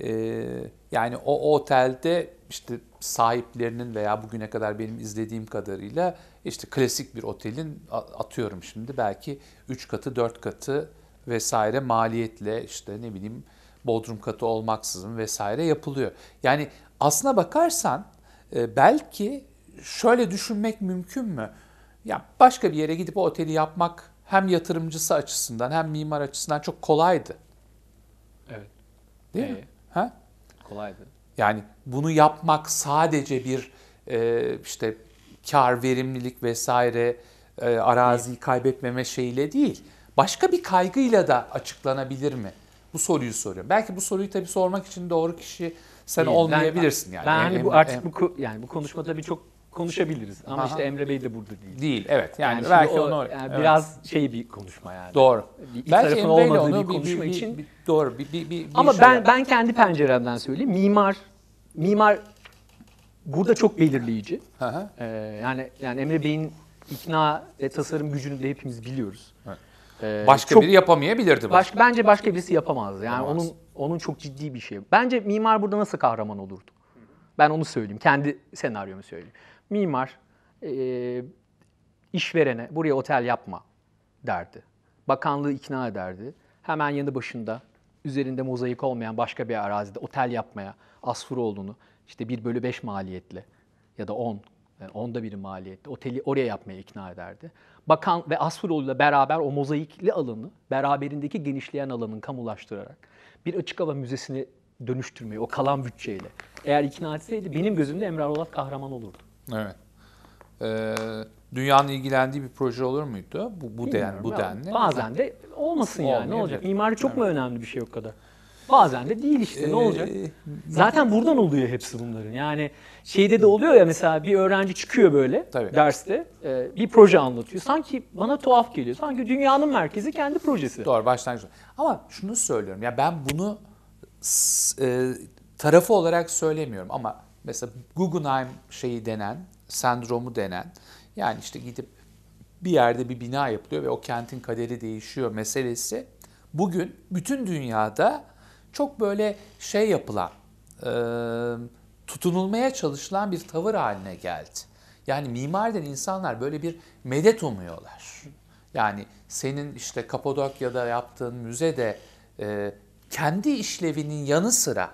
Ee, yani o, o otelde işte sahiplerinin veya bugüne kadar benim izlediğim kadarıyla işte klasik bir otelin atıyorum şimdi belki 3 katı 4 katı vesaire maliyetle işte ne bileyim bodrum katı olmaksızın vesaire yapılıyor. Yani aslına bakarsan e, belki şöyle düşünmek mümkün mü? Ya başka bir yere gidip o oteli yapmak hem yatırımcısı açısından hem mimar açısından çok kolaydı. Evet. Değil ee, mi? Ha? Kolaydı. Yani bunu yapmak sadece bir e, işte kar, verimlilik vesaire e, araziyi kaybetmeme şeyiyle değil. Başka bir kaygıyla da açıklanabilir mi? Bu soruyu soruyorum. Belki bu soruyu tabii sormak için doğru kişi sen değil, olmayabilirsin ben, yani. Ben hani bu artık bu yani bu konuşmada birçok konuşabiliriz ama Aha. işte Emre Bey de burada değil. Değil evet. Yani, yani belki o, onu yani evet. biraz şey bir konuşma yani. Doğru. Bir, bir belki Emre ile onu bir konuşma bir, için bir, doğru bir bir, bir Ama şöyle. ben ben kendi penceremden söyleyeyim. Mimar mimar burada çok belirleyici. Aha. Ee, yani yani Emre Bey'in ikna ve tasarım gücünü de hepimiz biliyoruz. Ee, başka çok, biri yapamayabilirdi. Başka. başka bence başka birisi yapamazdı. Yani Yapamaz. onun onun çok ciddi bir şey. Bence mimar burada nasıl kahraman olurdu? Ben onu söyleyeyim. Kendi senaryomu söyleyeyim mimar e, işverene buraya otel yapma derdi. Bakanlığı ikna ederdi. Hemen yanı başında üzerinde mozaik olmayan başka bir arazide otel yapmaya Asfuroğlu'nu işte 1 bölü 5 maliyetli ya da 10, yani onda biri maliyetle oteli oraya yapmaya ikna ederdi. Bakan ve Asfuroğlu'yla beraber o mozaikli alanı beraberindeki genişleyen alanın kamulaştırarak bir açık hava müzesini dönüştürmeyi o kalan bütçeyle eğer ikna etseydi benim gözümde Emrah Olat kahraman olurdu. Evet. Ee, dünyanın ilgilendiği bir proje olur muydu? Bu, bu den, bu denli. Bazen de olmasın yani ne olacak? Mimari çok mu önemli bir şey o kadar? Bazen de değil işte ne ee, olacak? Ee, Zaten buradan oluyor hepsi bunların. Yani şeyde de oluyor ya mesela bir öğrenci çıkıyor böyle Tabii. derste e, bir proje anlatıyor. Sanki bana tuhaf geliyor. Sanki dünyanın merkezi kendi projesi. Doğru başlangıç. Ama şunu söylüyorum ya ben bunu e, tarafı olarak söylemiyorum ama mesela Guggenheim şeyi denen, sendromu denen yani işte gidip bir yerde bir bina yapılıyor ve o kentin kaderi değişiyor meselesi bugün bütün dünyada çok böyle şey yapılan, e, tutunulmaya çalışılan bir tavır haline geldi. Yani mimariden insanlar böyle bir medet umuyorlar. Yani senin işte Kapadokya'da yaptığın müzede e, kendi işlevinin yanı sıra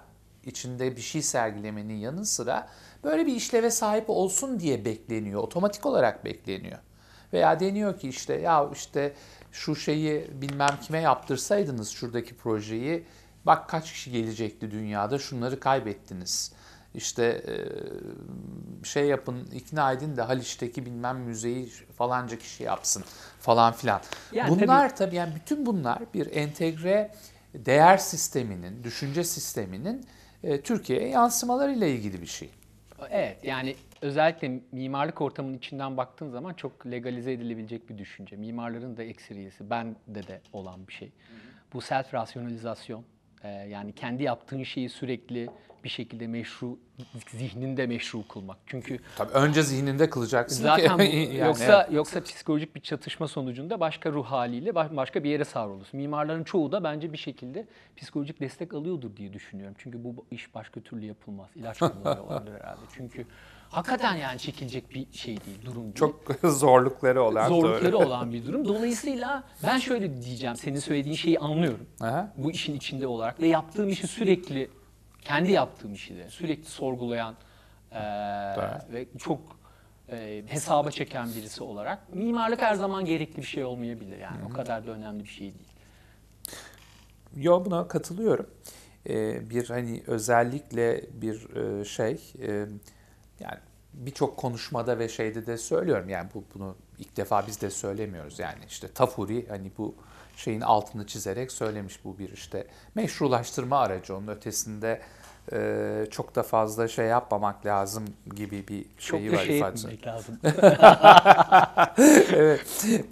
içinde bir şey sergilemenin yanı sıra böyle bir işleve sahip olsun diye bekleniyor. Otomatik olarak bekleniyor. Veya deniyor ki işte ya işte şu şeyi bilmem kime yaptırsaydınız şuradaki projeyi bak kaç kişi gelecekti dünyada şunları kaybettiniz. İşte e, şey yapın ikna edin de Haliç'teki bilmem müzeyi falanca kişi yapsın falan filan. Yani bunlar tabii, tabii yani bütün bunlar bir entegre değer sisteminin, düşünce sisteminin e, Türkiye'ye yansımalarıyla ilgili bir şey. Evet yani özellikle mimarlık ortamının içinden baktığın zaman çok legalize edilebilecek bir düşünce. Mimarların da ekseriyesi, ben de de olan bir şey. Bu self rasyonalizasyon, e, yani kendi yaptığın şeyi sürekli bir şekilde meşru zihninde meşru kılmak. Çünkü tabii önce zihninde kılacaksın zaten ki. yani, yoksa evet. yoksa psikolojik bir çatışma sonucunda başka ruh haliyle başka bir yere savrulursun. Mimarların çoğu da bence bir şekilde psikolojik destek alıyordur diye düşünüyorum. Çünkü bu iş başka türlü yapılmaz. İlaç kullanıyorlardır herhalde. Çünkü hakikaten yani çekilecek bir şey değil, durum değil. Çok zorlukları olan. Zorlukları doğru. olan bir durum. Dolayısıyla ben şöyle diyeceğim, senin söylediğin şeyi anlıyorum. Aha. Bu işin içinde olarak ve yaptığım işi sürekli kendi yaptığım işi de sürekli sorgulayan e, ve çok e, hesaba çeken birisi olarak mimarlık her zaman gerekli bir şey olmayabilir yani Hı-hı. o kadar da önemli bir şey değil. Yo buna katılıyorum. Ee, bir hani özellikle bir e, şey e, yani birçok konuşmada ve şeyde de söylüyorum yani bu bunu ilk defa biz de söylemiyoruz yani işte Tafuri hani bu şeyin altını çizerek söylemiş bu bir işte meşrulaştırma aracı onun ötesinde e, çok da fazla şey yapmamak lazım gibi bir şeyi var. çok var şey ifadesi. lazım. evet.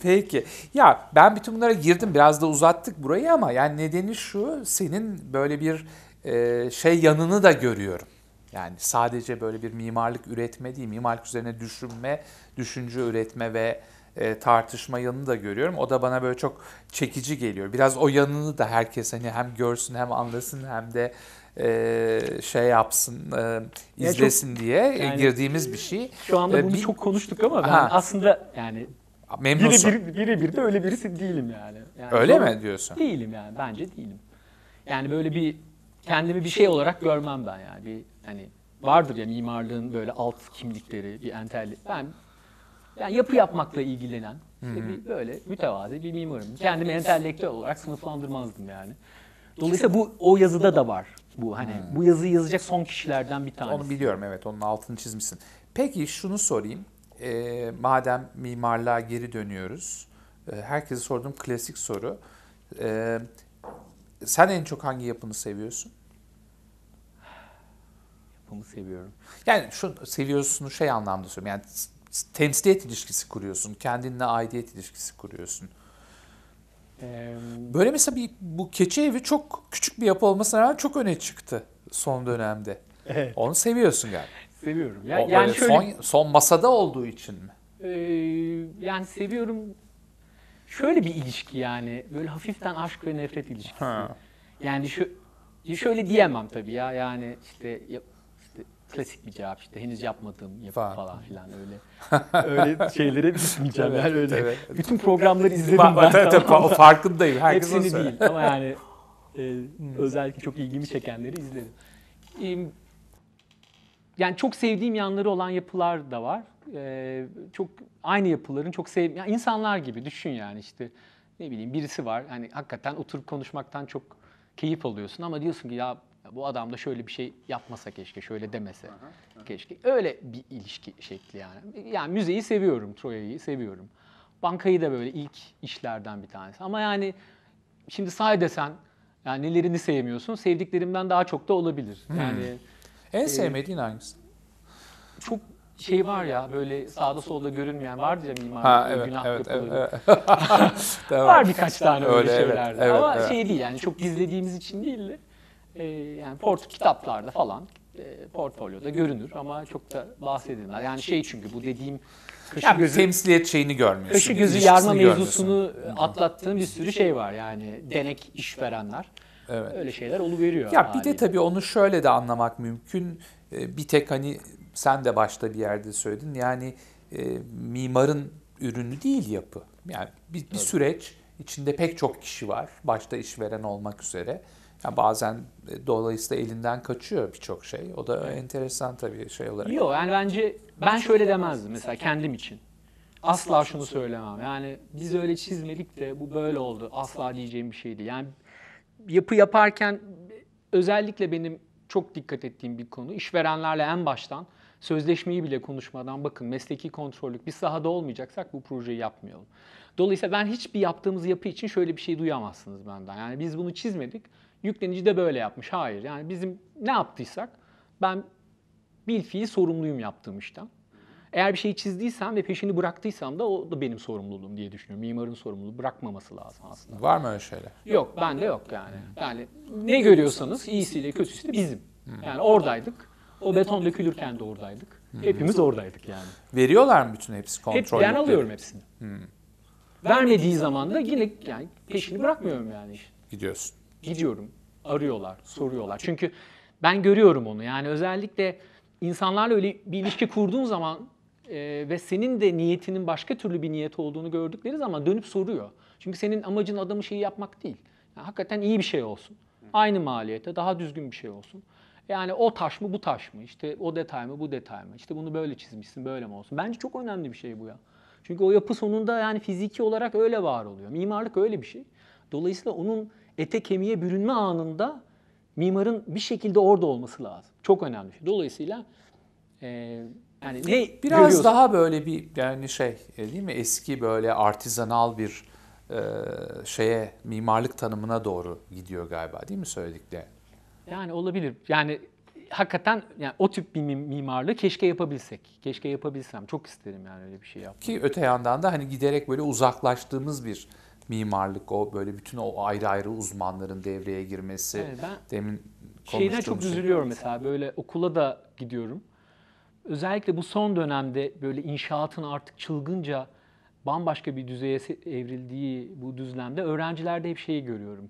Peki. Ya ben bütün bunlara girdim. Biraz da uzattık burayı ama yani nedeni şu senin böyle bir e, şey yanını da görüyorum. Yani sadece böyle bir mimarlık üretme değil, mimarlık üzerine düşünme, düşünce üretme ve e, tartışma yanını da görüyorum. O da bana böyle çok çekici geliyor. Biraz o yanını da herkes hani hem görsün hem anlasın hem de e, şey yapsın, e, izlesin ya çok, diye yani, girdiğimiz bir şey. Şu anda e, bunu bir, çok konuştuk ama ben ha. aslında yani Memnunsun. Biri, bir biri, biri de öyle birisi değilim yani. yani öyle mi diyorsun? Değilim yani bence değilim. Yani böyle bir kendimi bir şey olarak görmem ben yani. Bir hani vardır ya mimarlığın böyle alt kimlikleri, bir entel. Ben yani yapı yapmakla ilgilenen işte bir böyle mütevazi bir mimarım. Kendimi entelektüel olarak sınıflandırmazdım yani. Dolayısıyla bu o yazıda da var bu. Hani hmm. bu yazıyı yazacak son kişilerden bir tanesi. Onu biliyorum evet onun altını çizmişsin. Peki şunu sorayım. E, madem mimarlığa geri dönüyoruz. E, herkese sorduğum klasik soru. E, sen en çok hangi yapını seviyorsun? Yapımı seviyorum. Yani şu seviyorsun şey anlamda söylüyorum. Yani temsiliyet ilişkisi kuruyorsun. Kendinle aidiyet ilişkisi kuruyorsun. Böyle mesela bir, bu keçi evi çok küçük bir yapı olmasına rağmen çok öne çıktı son dönemde. Evet. Onu seviyorsun galiba. Seviyorum. Ya, yani, yani şöyle, son, son masada olduğu için mi? E, yani seviyorum. Şöyle bir ilişki yani. Böyle hafiften aşk ve nefret ilişkisi. Ha. Yani şu şöyle diyemem tabii ya. Yani işte klasik bir cevap işte henüz yapmadığım yapı falan, falan filan öyle öyle şeylere gitmeyeceğim evet, yani öyle. Evet. Bütün programları izledim ben. Tabii tabii tamam. Ta, farkındayım. Herkes Hepsini söyle. değil ama yani e, hmm. özellikle çok ilgimi çekenleri izledim. yani çok sevdiğim yanları olan yapılar da var. E, çok aynı yapıların çok sev yani insanlar gibi düşün yani işte ne bileyim birisi var hani hakikaten oturup konuşmaktan çok keyif alıyorsun ama diyorsun ki ya bu adam da şöyle bir şey yapmasa keşke, şöyle demese aha, aha. keşke. Öyle bir ilişki şekli yani. Yani müzeyi seviyorum, Troya'yı seviyorum. Bankayı da böyle ilk işlerden bir tanesi. Ama yani şimdi say desen yani nelerini sevmiyorsun? Sevdiklerimden daha çok da olabilir. Hmm. Yani en e, sevmediğin e, hangisi? Çok şey var ya böyle sağda solda görünmeyen var diye mimar ha, evet, günah evet, Evet, evet. var birkaç tane öyle, öyle şeyler. Evet, Ama evet. şey değil yani çok gizlediğimiz için değil de e, yani port kitaplarda falan e, portfolyoda görünür ama çok da bahsedilmez. Yani şey çünkü bu dediğim kaşı yani gözü, temsiliyet şeyini görmüyorsun. Kaşı gözü yarma mevzusunu e, atlattığın bir sürü şey var yani denek işverenler. Evet. Öyle şeyler oluveriyor. Ya bir de tabii onu şöyle de anlamak mümkün. E, bir tek hani sen de başta bir yerde söyledin. Yani e, mimarın ürünü değil yapı. Yani bir, bir süreç içinde pek çok kişi var. Başta işveren olmak üzere. Yani bazen e, dolayısıyla elinden kaçıyor birçok şey. O da enteresan tabii şey olarak. Yok yani bence ben şöyle demezdim mesela kendim için. Asla şunu söylemem. Yani biz öyle çizmedik de bu böyle oldu. Asla diyeceğim bir şeydi. Yani yapı yaparken özellikle benim çok dikkat ettiğim bir konu işverenlerle en baştan sözleşmeyi bile konuşmadan bakın mesleki kontrollük bir sahada olmayacaksak bu projeyi yapmayalım. Dolayısıyla ben hiçbir yaptığımız yapı için şöyle bir şey duyamazsınız benden. Yani biz bunu çizmedik Yüklenici de böyle yapmış. Hayır yani bizim ne yaptıysak ben bil fiil sorumluyum yaptığım işten. Eğer bir şeyi çizdiysem ve peşini bıraktıysam da o da benim sorumluluğum diye düşünüyorum. Mimarın sorumluluğu bırakmaması lazım aslında. Var mı öyle şeyler? Yok, ben bende yok yani. Hmm. Yani ne görüyorsanız iyisiyle kötüsü de bizim. Hmm. Yani oradaydık. O beton dökülürken de oradaydık. Hmm. Hepimiz oradaydık yani. Veriyorlar mı bütün hepsi kontrol? Hep, ben alıyorum hepsini. Hmm. Vermediği zaman da yine yani peşini bırakmıyorum yani. Gidiyorsun gidiyorum, arıyorlar, soruyorlar. Çünkü ben görüyorum onu. Yani özellikle insanlarla öyle bir ilişki kurduğun zaman e, ve senin de niyetinin başka türlü bir niyet olduğunu gördükleri zaman dönüp soruyor. Çünkü senin amacın adamı şeyi yapmak değil. Yani hakikaten iyi bir şey olsun. Aynı maliyete daha düzgün bir şey olsun. Yani o taş mı bu taş mı? İşte o detay mı bu detay mı? İşte bunu böyle çizmişsin böyle mi olsun? Bence çok önemli bir şey bu ya. Çünkü o yapı sonunda yani fiziki olarak öyle var oluyor. Mimarlık öyle bir şey. Dolayısıyla onun ete kemiğe bürünme anında mimarın bir şekilde orada olması lazım. Çok önemli. Şey. Dolayısıyla e, yani ne biraz görüyorsun? daha böyle bir yani şey e, değil mi eski böyle artizanal bir e, şeye mimarlık tanımına doğru gidiyor galiba değil mi söyledikleri? Yani olabilir. Yani hakikaten yani o tip bir mimarlığı keşke yapabilsek. Keşke yapabilsem. Çok isterim yani öyle bir şey yapmak. Ki öte yandan da hani giderek böyle uzaklaştığımız bir mimarlık o böyle bütün o ayrı ayrı uzmanların devreye girmesi. Evet, ben demin şeyden çok şey. üzülüyorum mesela böyle okula da gidiyorum. Özellikle bu son dönemde böyle inşaatın artık çılgınca bambaşka bir düzeye evrildiği bu düzlemde öğrencilerde hep şeyi görüyorum.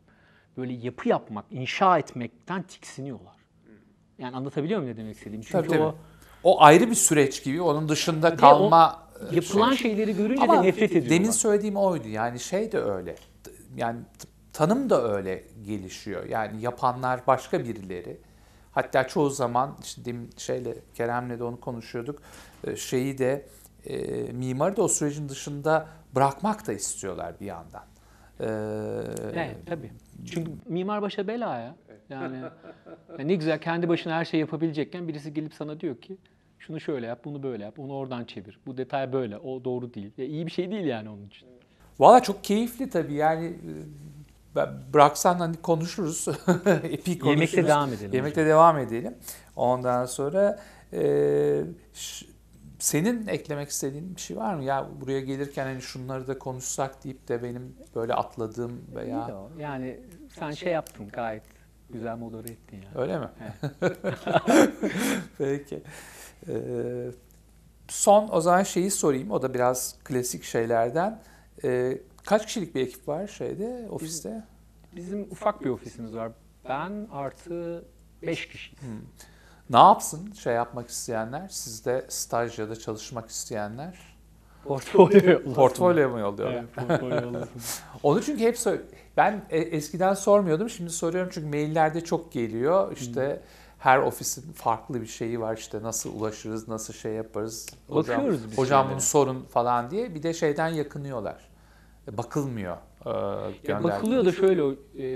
Böyle yapı yapmak, inşa etmekten tiksiniyorlar. Yani anlatabiliyor muyum ne demek istediğimi? Çünkü tabii, tabii. o o ayrı bir süreç gibi onun dışında kalma yapılan şey. şeyleri görünce Ama de nefret ediyorlar. Demin söylediğim oydu yani şey de öyle. Yani tanım da öyle gelişiyor. Yani yapanlar başka birileri. Hatta çoğu zaman işte demin şeyle Kerem'le de onu konuşuyorduk. E, şeyi de e, mimarı da o sürecin dışında bırakmak da istiyorlar bir yandan. Ee, yani tabii. Çünkü mimar başa bela ya. Yani, yani ne güzel kendi başına her şeyi yapabilecekken birisi gelip sana diyor ki şunu şöyle yap, bunu böyle yap, onu oradan çevir. Bu detay böyle, o doğru değil. Ya iyi bir şey değil yani onun için. Valla çok keyifli tabii yani e, bıraksan hani konuşuruz. Epik konuşuruz. Yemekte devam edelim. Yemekte hocam. devam edelim. Ondan sonra e, senin eklemek istediğin bir şey var mı? Ya buraya gelirken hani şunları da konuşsak deyip de benim böyle atladığım veya... İyi yani sen şey, şey yaptın gayet güzel modere ettin yani. Öyle mi? Evet. Peki. Ee, son o zaman şeyi sorayım. O da biraz klasik şeylerden. Ee, kaç kişilik bir ekip var şeyde, ofiste? Bizim, ufak bir ofisimiz var. Ben artı 5 kişiyiz. Hmm. Ne yapsın şey yapmak isteyenler? Sizde staj ya da çalışmak isteyenler? Portfolyo yollasın. Portfolyo mu yolluyor? Evet, portfolyo Onu çünkü hep ben e, eskiden sormuyordum. Şimdi soruyorum çünkü maillerde çok geliyor. İşte hmm her ofisin farklı bir şeyi var işte nasıl ulaşırız, nasıl şey yaparız. Hocam, Bakıyoruz Hocam yani. bunu sorun falan diye bir de şeyden yakınıyorlar. E, bakılmıyor. E, e bakılıyor da şöyle e,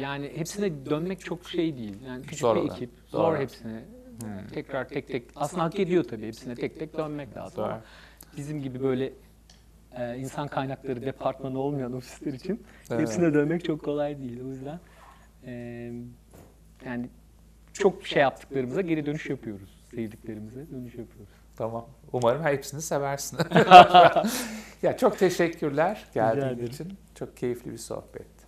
yani hepsine dönmek çok şey, şey değil. Yani küçük zor bir ekip. Zor, zor hepsine. Hmm. Tekrar tek tek aslında hak ediyor tabii hepsine tek tek dönmek lazım. Zor. bizim gibi böyle e, insan kaynakları departmanı olmayan ofisler için evet. hepsine dönmek çok kolay değil. O yüzden e, yani çok şey yaptıklarımıza geri dönüş yapıyoruz. Sevdiklerimize dönüş yapıyoruz. Tamam. Umarım hepsini seversin. ya çok teşekkürler geldiğin için. Çok keyifli bir sohbet.